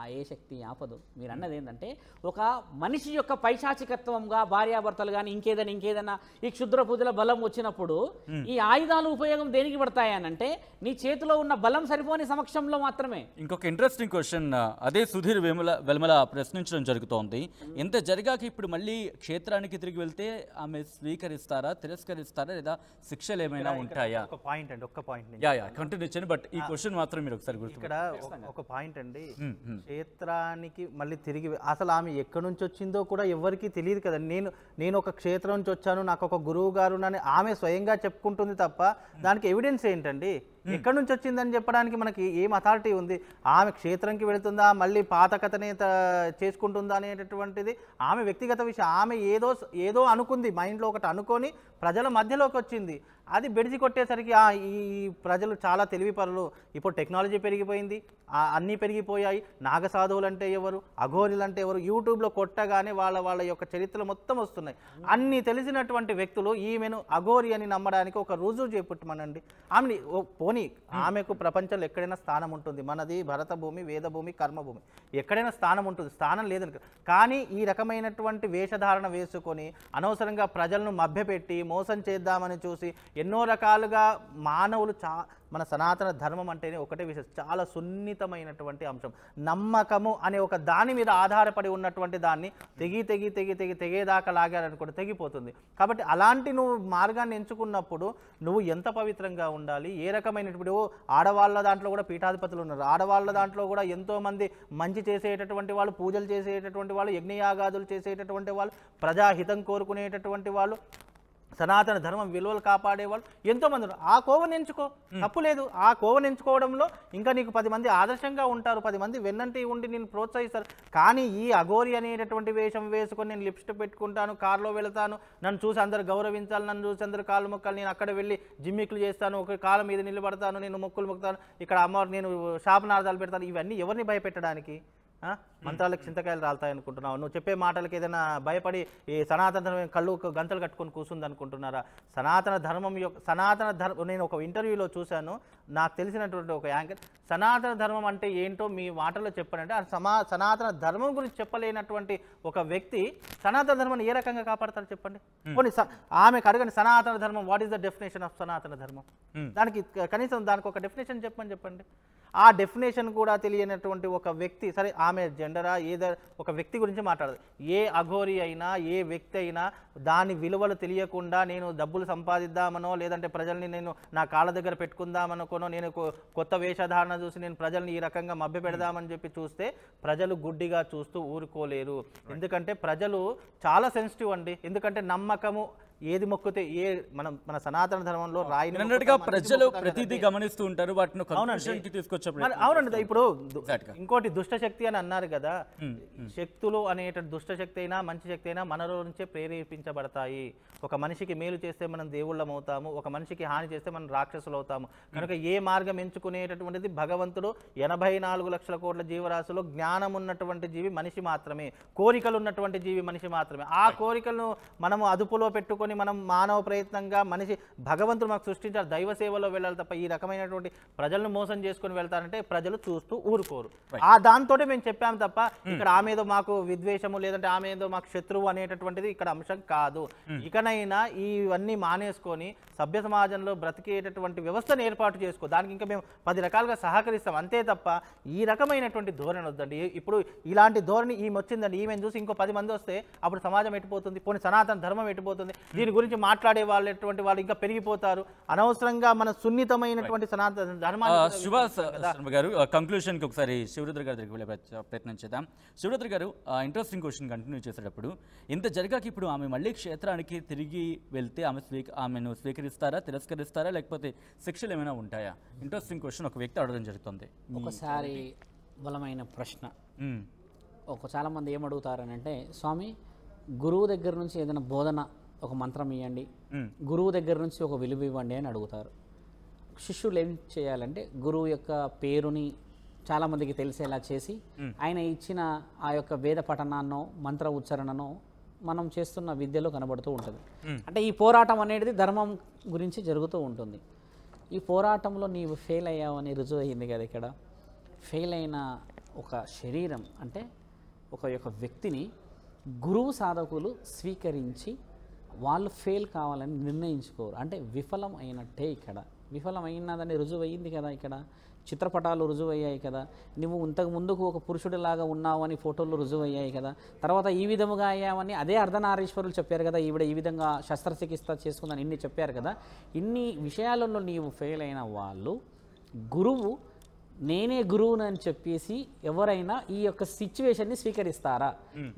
ఆ ఏ శక్తి ఆపదు మీరు అన్నది ఏంటంటే ఒక మనిషి యొక్క పైశాచికత్వంగా భార్యాభర్తలు కానీ ఇంకేదైనా ఇంకేదైనా ఈ క్షుద్ర పూజల బలం వచ్చినప్పుడు ఈ ఆయుధాలు ఉపయోగం దేనికి పడతాయనంటే నీ చేతిలో ఉన్న బలం సరిపోని సమక్షంలో మాత్రమే ఇంకొక ఇంట్రెస్టింగ్ క్వశ్చన్ అదే సుధీర్ వేముల వెల్మల ప్రశ్నించడం జరుగుతోంది ఇంత జరిగాక ఇప్పుడు మళ్ళీ క్షేత్రానికి తిరిగి వెళ్తే ఆమె స్వీకరిస్తారా తిరస్కరిస్తారా లేదా శిక్షలు ఏమైనా ఉంటాయా ఒక పాయింట్ అండి ఒక point yeah yeah continue but ఈ క్వశ్చన్ మాత్రం మీరు ఒకసారి గుర్తు ఇక్కడ ఒక పాయింట్ అండి క్షేత్రానికి మళ్ళీ తిరిగి అసలు ఆమె ఎక్కడి నుంచి వచ్చిందో కూడా ఎవరికి తెలియదు కదా నేను నేను ఒక క్షేత్రం నుంచి వచ్చాను నాకు ఒక గురువు గారు అని ఆమె స్వయంగా చెప్పుకుంటుంది తప్ప దానికి ఎవిడెన్స్ ఏంటండి ఎక్కడి నుంచి వచ్చిందని చెప్పడానికి మనకి ఏం అథారిటీ ఉంది ఆమె క్షేత్రంకి వెళుతుందా మళ్ళీ పాత కథనే చేసుకుంటుందా అనేటటువంటిది ఆమె వ్యక్తిగత విషయం ఆమె ఏదో ఏదో అనుకుంది మైండ్లో ఒకటి అనుకొని ప్రజల మధ్యలోకి వచ్చింది అది బెడిసి కొట్టేసరికి ఈ ప్రజలు చాలా తెలివి పనులు ఇప్పుడు టెక్నాలజీ పెరిగిపోయింది అన్నీ పెరిగిపోయాయి నాగసాధువులు అంటే ఎవరు అఘోరిలు అంటే ఎవరు యూట్యూబ్లో కొట్టగానే వాళ్ళ వాళ్ళ యొక్క చరిత్రలు మొత్తం వస్తున్నాయి అన్ని తెలిసినటువంటి వ్యక్తులు ఈమెను అఘోరి అని నమ్మడానికి ఒక రుజువు చేపట్టమనండి ఆమెని పోనీ ఆమెకు ప్రపంచంలో ఎక్కడైనా స్థానం ఉంటుంది మనది భరత భూమి వేదభూమి కర్మభూమి ఎక్కడైనా స్థానం ఉంటుంది స్థానం లేదని కానీ ఈ రకమైనటువంటి వేషధారణ వేసుకొని అనవసరంగా ప్రజలను మభ్యపెట్టి మోసం చేద్దామని చూసి ఎన్నో రకాలుగా మానవులు చా మన సనాతన ధర్మం అంటేనే ఒకటే విషయం చాలా సున్నితమైనటువంటి అంశం నమ్మకము అనే ఒక దాని మీద ఆధారపడి ఉన్నటువంటి దాన్ని తెగి తెగి తెగి తెగి తెగేదాకా లాగారనుకుంటే తెగిపోతుంది కాబట్టి అలాంటి నువ్వు మార్గాన్ని ఎంచుకున్నప్పుడు నువ్వు ఎంత పవిత్రంగా ఉండాలి ఏ రకమైనటువంటి ఆడవాళ్ళ దాంట్లో కూడా పీఠాధిపతులు ఉన్నారు ఆడవాళ్ళ దాంట్లో కూడా ఎంతోమంది మంచి చేసేటటువంటి వాళ్ళు పూజలు చేసేటటువంటి వాళ్ళు యజ్ఞయాగాదులు చేసేటటువంటి వాళ్ళు ప్రజాహితం కోరుకునేటటువంటి వాళ్ళు సనాతన ధర్మం విలువలు కాపాడేవాళ్ళు ఎంతోమంది ఆ కోవను ఎంచుకో తప్పు లేదు ఆ కోవను ఎంచుకోవడంలో ఇంకా నీకు పది మంది ఆదర్శంగా ఉంటారు పది మంది వెన్నంటి ఉండి నేను ప్రోత్సహిస్తారు కానీ ఈ అఘోరి అనేటటువంటి వేషం వేసుకొని నేను లిప్స్టిక్ పెట్టుకుంటాను కారులో వెళతాను నన్ను చూసి అందరు గౌరవించాలి నన్ను చూసి అందరు కాళ్ళు మొక్కలు నేను అక్కడ వెళ్ళి జిమ్మిక్లు చేస్తాను ఒక కాలం మీద నిలబడతాను నేను మొక్కులు మొక్కుతాను ఇక్కడ అమ్మవారు నేను శాపనార్థాలు పెడతాను ఇవన్నీ ఎవరిని భయపెట్టడానికి మంత్రాలకు చింతకాయలు రాలుతాయి అనుకుంటున్నావు నువ్వు చెప్పే మాటలకు ఏదైనా భయపడి ఈ సనాతన ధర్మం కళ్ళు గంతలు కట్టుకొని కూర్చుంది అనుకుంటున్నారా సనాతన ధర్మం యొక్క సనాతన ధర్మం నేను ఒక ఇంటర్వ్యూలో చూశాను నాకు తెలిసినటువంటి ఒక యాంకర్ సనాతన ధర్మం అంటే ఏంటో మీ మాటలో చెప్పాలంటే ఆ సమా సనాతన ధర్మం గురించి చెప్పలేనటువంటి ఒక వ్యక్తి సనాతన ధర్మాన్ని ఏ రకంగా కాపాడతారు చెప్పండి కొన్ని ఆమె అడగండి సనాతన ధర్మం what is the definition of సనాతన ధర్మం దానికి కనీసం దానికి ఒక డెఫినేషన్ చెప్పమని చెప్పండి ఆ డెఫినేషన్ కూడా తెలియనటువంటి ఒక వ్యక్తి సరే ఆమె జెండరా ఏదో ఒక వ్యక్తి గురించి మాట్లాడదు ఏ అఘోరి అయినా ఏ వ్యక్తి అయినా దాని విలువలు తెలియకుండా నేను డబ్బులు సంపాదిద్దామనో లేదంటే ప్రజల్ని నేను నా కాళ్ళ దగ్గర పెట్టుకుందామనుకోనో నేను కొత్త వేషధారణ చూసి నేను ప్రజల్ని ఈ రకంగా మభ్య hmm. పెడదామని చెప్పి చూస్తే ప్రజలు గుడ్డిగా చూస్తూ ఊరుకోలేరు ఎందుకంటే ప్రజలు చాలా సెన్సిటివ్ అండి ఎందుకంటే నమ్మకము ఏది మొక్కితే ఏ మనం మన సనాతన ధర్మంలో రాయినట్టుగా ప్రజలు ప్రతిదీ గమనిస్తూ ఉంటారు వాటిని తీసుకొచ్చేప్పుడు అవునండి ఇప్పుడు ఇంకోటి దుష్ట శక్తి అని అన్నారు కదా శక్తులు అనేట దుష్ట శక్తి అయినా మంచి శక్తి అయినా మనలో నుంచే ప్రేరేపించబడతాయి ఒక మనిషికి మేలు చేస్తే మనం దేవుళ్ళం అవుతాము ఒక మనిషికి హాని చేస్తే మనం రాక్షసులు అవుతాము కనుక ఏ మార్గం ఎంచుకునేటటువంటిది భగవంతుడు ఎనభై నాలుగు లక్షల కోట్ల జీవరాశిలో జ్ఞానం ఉన్నటువంటి జీవి మనిషి మాత్రమే కోరికలు ఉన్నటువంటి జీవి మనిషి మాత్రమే ఆ కోరికలను మనము అదుపులో పెట్టుకొని చేసుకొని మనం మానవ ప్రయత్నంగా మనిషి భగవంతుడు మాకు సృష్టించారు దైవ సేవలో వెళ్ళాలి తప్ప ఈ రకమైనటువంటి ప్రజలను మోసం చేసుకొని వెళ్తారంటే ప్రజలు చూస్తూ ఊరుకోరు ఆ దాంతో మేము చెప్పాము తప్ప hmm. ఇక్కడ ఆమెదో మాకు విద్వేషము లేదంటే ఆమె ఏదో మాకు శత్రువు అనేటటువంటిది ఇక్కడ అంశం కాదు hmm. ఇకనైనా ఇవన్నీ మానేసుకొని సభ్య సమాజంలో బ్రతికేటటువంటి వ్యవస్థను ఏర్పాటు చేసుకో దానికి ఇంకా మేము పది రకాలుగా సహకరిస్తాం అంతే తప్ప ఈ రకమైనటువంటి ధోరణి వద్దండి ఇప్పుడు ఇలాంటి ధోరణి ఈమె వచ్చిందండి ఈమెను చూసి ఇంకో పది మంది వస్తే అప్పుడు సమాజం ఎట్టిపోతుంది పోనీ సనాతన ధర్మం ఎట్టిపోతుంది దీని గురించి మాట్లాడే వాళ్ళు వాళ్ళు ఇంకా పెరిగిపోతారు అనవసరంగా మన సున్నితమైనటువంటి సనాతన ధర్మ సుభాష్ గారు కంక్లూషన్కి ఒకసారి శివరుద్ర గారి దగ్గరికి వెళ్ళే ప్రయత్నం చేద్దాం శివరుద్ర గారు ఇంట్రెస్టింగ్ క్వశ్చన్ కంటిన్యూ చేసేటప్పుడు ఇంత జరిగాక ఇప్పుడు ఆమె మళ్ళీ క్షేత్రానికి తిరిగి వెళ్తే ఆమె స్వీ ఆమెను స్వీకరిస్తారా తిరస్కరిస్తారా లేకపోతే శిక్షలు ఏమైనా ఉంటాయా ఇంట్రెస్టింగ్ క్వశ్చన్ ఒక వ్యక్తి అడగడం జరుగుతుంది ఒకసారి బలమైన ప్రశ్న ఒక చాలామంది అంటే స్వామి గురువు దగ్గర నుంచి ఏదైనా బోధన ఒక మంత్రం ఇవ్వండి గురువు దగ్గర నుంచి ఒక విలువ ఇవ్వండి అని అడుగుతారు శిష్యులు ఏం చేయాలంటే గురువు యొక్క పేరుని చాలామందికి తెలిసేలా చేసి ఆయన ఇచ్చిన ఆ యొక్క వేద పఠనాన్నో మంత్ర ఉచ్చారణనో మనం చేస్తున్న విద్యలో కనబడుతూ ఉంటుంది అంటే ఈ పోరాటం అనేది ధర్మం గురించి జరుగుతూ ఉంటుంది ఈ పోరాటంలో నీవు ఫెయిల్ అయ్యావని రుజువు అయ్యింది కదా ఇక్కడ ఫెయిల్ అయిన ఒక శరీరం అంటే ఒక యొక్క వ్యక్తిని గురువు సాధకులు స్వీకరించి వాళ్ళు ఫెయిల్ కావాలని నిర్ణయించుకోరు అంటే విఫలం అయినట్టే ఇక్కడ విఫలమైనదని రుజువు అయ్యింది కదా ఇక్కడ చిత్రపటాలు రుజువయ్యాయి కదా నువ్వు ఇంతకు ముందుకు ఒక పురుషుడిలాగా ఉన్నావు అని ఫోటోలు రుజువయ్యాయి కదా తర్వాత ఈ విధముగా అయ్యావని అదే అర్ధనారీశ్వరులు చెప్పారు కదా ఈవిడ ఈ విధంగా శస్త్రచికిత్స చేసుకుందని ఇన్ని చెప్పారు కదా ఇన్ని విషయాలలో నీవు ఫెయిల్ అయిన వాళ్ళు గురువు నేనే గురువును అని చెప్పేసి ఎవరైనా ఈ యొక్క సిచ్యువేషన్ని స్వీకరిస్తారా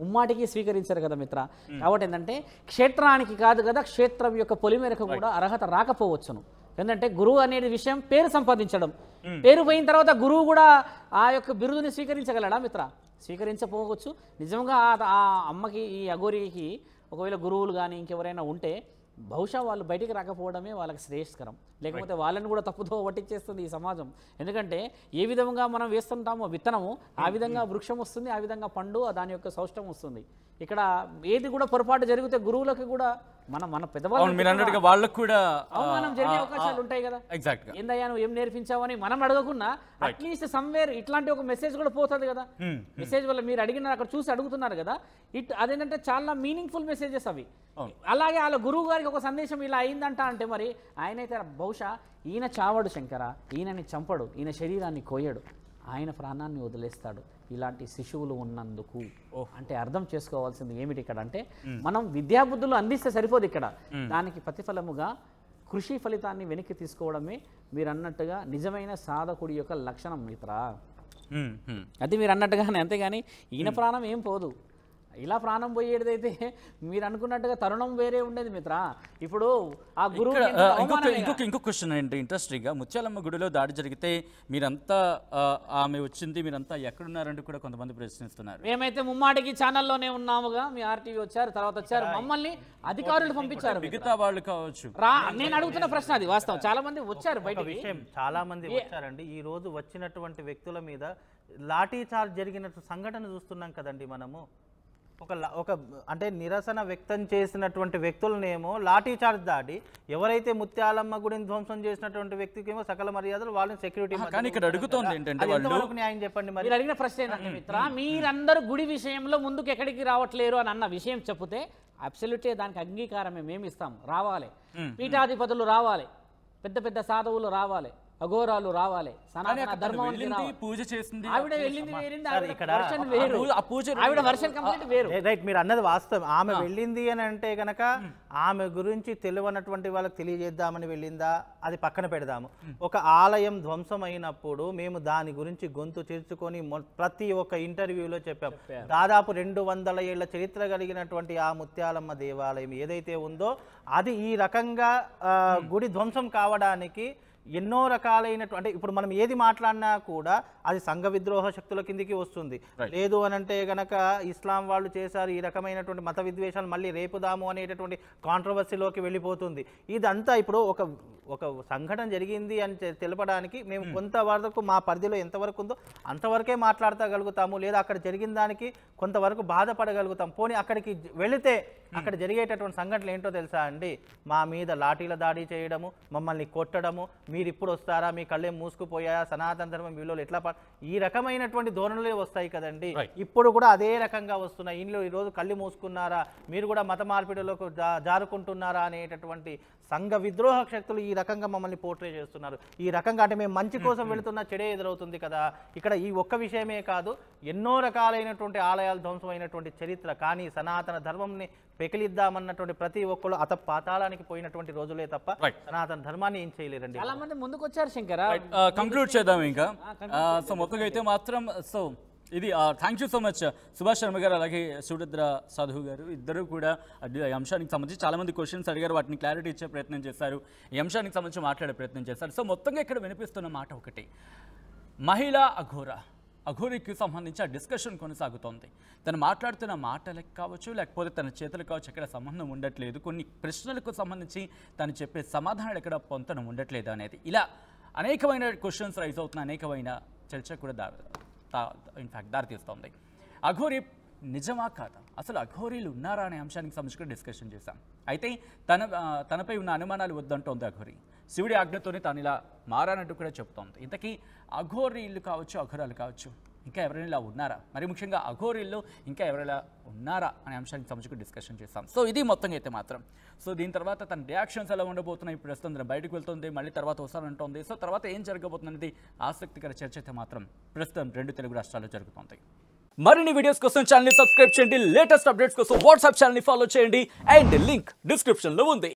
ఉమ్మాటికి స్వీకరించరు కదా మిత్ర కాబట్టి ఏంటంటే క్షేత్రానికి కాదు కదా క్షేత్రం యొక్క పొలిమేరకు కూడా అర్హత రాకపోవచ్చును ఎందుకంటే గురువు అనే విషయం పేరు సంపాదించడం పేరు పోయిన తర్వాత గురువు కూడా ఆ యొక్క బిరుదుని స్వీకరించగలడా మిత్ర స్వీకరించపోవచ్చు నిజంగా ఆ అమ్మకి ఈ అఘోరికి ఒకవేళ గురువులు కానీ ఇంకెవరైనా ఉంటే బహుశా వాళ్ళు బయటికి రాకపోవడమే వాళ్ళకి శ్రేయస్కరం లేకపోతే వాళ్ళని కూడా తప్పుతో పట్టించేస్తుంది ఈ సమాజం ఎందుకంటే ఏ విధంగా మనం వేస్తుంటామో విత్తనము ఆ hmm. విధంగా hmm. వృక్షం వస్తుంది ఆ విధంగా పండు దాని యొక్క సౌష్టం వస్తుంది ఇక్కడ ఏది కూడా పొరపాటు జరిగితే గురువులకు కూడా మనం మన పెద్దవాళ్ళు మీరు అన్నట్టుగా వాళ్ళకు కూడా అవమానం జరిగే అవకాశాలు ఉంటాయి కదా ఎగ్జాక్ట్ ఏందయ్యా నువ్వు ఏం నేర్పించావని మనం అడగకున్నా అట్లీస్ట్ సమ్వేర్ ఇట్లాంటి ఒక మెసేజ్ కూడా పోతుంది కదా మెసేజ్ hmm, hmm. వల్ల మీరు అడిగిన అక్కడ చూసి అడుగుతున్నారు కదా ఇట్ అదేంటంటే చాలా మీనింగ్ఫుల్ మెసేజెస్ అవి అలాగే వాళ్ళ గురువు గారికి ఒక సందేశం ఇలా అయిందంట అంటే మరి ఆయనైతే బహుశా ఈయన చావడు శంకర ఈయనని చంపడు ఈయన శరీరాన్ని కోయడు ఆయన ప్రాణాన్ని వదిలేస్తాడు ఇలాంటి శిశువులు ఉన్నందుకు అంటే అర్థం చేసుకోవాల్సింది ఏమిటి ఇక్కడ అంటే మనం విద్యాబుద్ధులు అందిస్తే సరిపోదు ఇక్కడ దానికి ప్రతిఫలముగా కృషి ఫలితాన్ని వెనక్కి తీసుకోవడమే మీరు అన్నట్టుగా నిజమైన సాధకుడి యొక్క లక్షణం మిత్ర అది మీరు అన్నట్టుగానే అంతేగాని ఈయన ప్రాణం ఏం పోదు ఇలా ప్రాణం పోయేది అయితే మీరు అనుకున్నట్టుగా తరుణం వేరే ఉండేది మిత్ర ఇప్పుడు ఆ గురువు ఇంకొక ఇంకొక ఇంకొక క్వశ్చన్ ఏంటి ఇంట్రెస్టింగ్గా ముత్యాలమ్మ గుడిలో దాడి జరిగితే మీరంతా ఆమె వచ్చింది మీరంతా ఉన్నారంటే కూడా కొంతమంది ప్రశ్నిస్తున్నారు మేమైతే ముమ్మాటికి ఛానల్లోనే ఉన్నాముగా మీ ఆర్టీవీ వచ్చారు తర్వాత వచ్చారు మమ్మల్ని అధికారులు పంపించారు మిగతా వాళ్ళు కావచ్చు రా నేను అడుగుతున్న ప్రశ్న అది వాస్తవం చాలా మంది వచ్చారు బయట విషయం చాలా మంది వచ్చారండి ఈ రోజు వచ్చినటువంటి వ్యక్తుల మీద లాఠీ చార్జ్ జరిగినట్టు సంఘటన చూస్తున్నాం కదండి మనము ఒక ఒక అంటే నిరసన వ్యక్తం చేసినటువంటి వ్యక్తులనేమో లాఠీ చార్జ్ దాడి ఎవరైతే ముత్యాలమ్మ గుడిని ధ్వంసం చేసినటువంటి వ్యక్తికి ఏమో సకల మర్యాదలు వాళ్ళని సెక్యూరిటీ కానీ ఇక్కడ అడుగుతోంది ఏంటంటే న్యాయం చెప్పండి మరి అడిగిన ప్రశ్న మిత్ర మీరందరూ గుడి విషయంలో ముందుకు ఎక్కడికి రావట్లేరు అని అన్న విషయం చెప్తే అబ్సల్యూట్లీ దానికి అంగీకారం మేము ఇస్తాం రావాలి పీఠాధిపతులు రావాలి పెద్ద పెద్ద సాధువులు రావాలి అఘోరాలు రావాలి సనాతన ధర్మం పూజ చేసింది ఆవిడ వెళ్ళింది వేరింది పూజ ఆవిడ కంప్లీట్ వేరు రైట్ మీరు అన్నది వాస్తవం ఆమె వెళ్ళింది అని అంటే గనక ఆమె గురించి అన్నటువంటి వాళ్ళకి తెలియజేద్దామని వెళ్ళిందా అది పక్కన పెడదాము ఒక ఆలయం ధ్వంసం అయినప్పుడు మేము దాని గురించి గొంతు చేర్చుకొని ప్రతి ఒక్క ఇంటర్వ్యూలో చెప్పాం దాదాపు రెండు వందల ఏళ్ల చరిత్ర కలిగినటువంటి ఆ ముత్యాలమ్మ దేవాలయం ఏదైతే ఉందో అది ఈ రకంగా గుడి ధ్వంసం కావడానికి ఎన్నో రకాలైనటువంటి అంటే ఇప్పుడు మనం ఏది మాట్లాడినా కూడా అది సంఘ విద్రోహ శక్తుల కిందికి వస్తుంది లేదు అని అంటే గనక ఇస్లాం వాళ్ళు చేశారు ఈ రకమైనటువంటి మత విద్వేషాలు మళ్ళీ రేపుదాము అనేటటువంటి కాంట్రవర్సీలోకి వెళ్ళిపోతుంది ఇదంతా ఇప్పుడు ఒక ఒక సంఘటన జరిగింది అని తెలపడానికి మేము hmm. కొంతవరకు మా పరిధిలో ఎంతవరకు ఉందో అంతవరకే మాట్లాడతగలుగుతాము లేదా అక్కడ జరిగిన దానికి కొంతవరకు బాధపడగలుగుతాం పోనీ అక్కడికి వెళితే hmm. అక్కడ జరిగేటటువంటి సంఘటనలు ఏంటో తెలుసా అండి మా మీద లాఠీల దాడి చేయడము మమ్మల్ని కొట్టడము మీరు ఇప్పుడు వస్తారా మీ కళ్ళే మూసుకుపోయాయా సనాతన ధర్మం వీళ్ళు ఎట్లా ఈ రకమైనటువంటి ధోరణులే వస్తాయి కదండి ఇప్పుడు కూడా అదే రకంగా వస్తున్నాయి ఇంట్లో ఈరోజు కళ్ళు మూసుకున్నారా మీరు కూడా మత మార్పిడిలోకి జారుకుంటున్నారా అనేటటువంటి సంఘ విద్రోహ శక్తులు ఈ రకంగా మమ్మల్ని పోర్ట్రే చేస్తున్నారు ఈ రకంగా అంటే మేము మంచి కోసం వెళుతున్న చెడే ఎదురవుతుంది కదా ఇక్కడ ఈ ఒక్క విషయమే కాదు ఎన్నో రకాలైనటువంటి ఆలయాలు ధ్వంసమైనటువంటి చరిత్ర కానీ సనాతన ధర్మంని పెకిలిద్దామన్నటువంటి ప్రతి ఒక్కరు అత పాతాళానికి పోయినటువంటి రోజులే తప్ప సనాతన ధర్మాన్ని ఏం చేయలేరండి చాలా మంది ముందుకు వచ్చారు శంకర్ కంక్లూడ్ uh, చేద్దాం ఇంకా సో మొత్తంగా అయితే మాత్రం సో ఇది thank you so much Subhash Sharma గారు అలాగే సూడద్ర సాధువు గారు ఇద్దరు కూడా అంశానికి సంబంధించి చాలామంది క్వశ్చన్స్ అడిగారు వాటిని క్లారిటీ ఇచ్చే ప్రయత్నం చేశారు ఈ అంశానికి సంబంధించి మాట్లాడే ప్రయత్నం చేశారు సో మొత్తంగా ఇక్కడ వినిపిస్తున్న మాట ఒకటి మహిళ అఘోర అఘోరికి సంబంధించి ఆ డిస్కషన్ కొనసాగుతోంది తను మాట్లాడుతున్న మాటలకు కావచ్చు లేకపోతే తన చేతులకు కావచ్చు ఎక్కడ సంబంధం ఉండట్లేదు కొన్ని ప్రశ్నలకు సంబంధించి తను చెప్పే సమాధానాలు ఎక్కడ పొంతనం ఉండట్లేదు అనేది ఇలా అనేకమైన క్వశ్చన్స్ రైజ్ అవుతున్న అనేకమైన చర్చ కూడా దారు ఇన్ఫ్యాక్ట్ దారితీస్తోంది అఘోరి నిజమా కాదా అసలు అఘోరీలు ఉన్నారా అనే అంశానికి సంబంధించి డిస్కషన్ చేశాం అయితే తన తనపై ఉన్న అనుమానాలు వద్దంటోంది అఘోరి శివుడి ఆజ్ఞతోనే తాను ఇలా మారానట్టు కూడా చెప్తోంది ఇంతకీ అఘోరీలు కావచ్చు అఘోరాలు కావచ్చు ఇంకా ఎవరైనా ఇలా ఉన్నారా మరి ముఖ్యంగా అఘోరీల్లో ఇంకా ఎవరైనా ఉన్నారా అనే అంశాన్ని సంబంధించి డిస్కషన్ చేస్తాం సో ఇది మొత్తంగా అయితే మాత్రం సో దీని తర్వాత తన రియాక్షన్స్ ఎలా ఉండబోతున్నాయి ఇప్పుడు వస్తుంది బయటకు వెళ్తుంది మళ్ళీ తర్వాత వస్తానంటుంది సో తర్వాత ఏం జరగబోతుంది ఆసక్తికర చర్చ అయితే మాత్రం ప్రస్తుతం రెండు తెలుగు రాష్ట్రాల్లో జరుగుతుంది మరిన్ని వీడియోస్ కోసం ఛానల్ సబ్స్క్రైబ్ చేయండి లేటెస్ట్ అప్డేట్స్ కోసం వాట్సాప్ ఛానల్ని ఫాలో చేయండి అండ్ లింక్ డిస్క్రిప్షన్లో ఉంది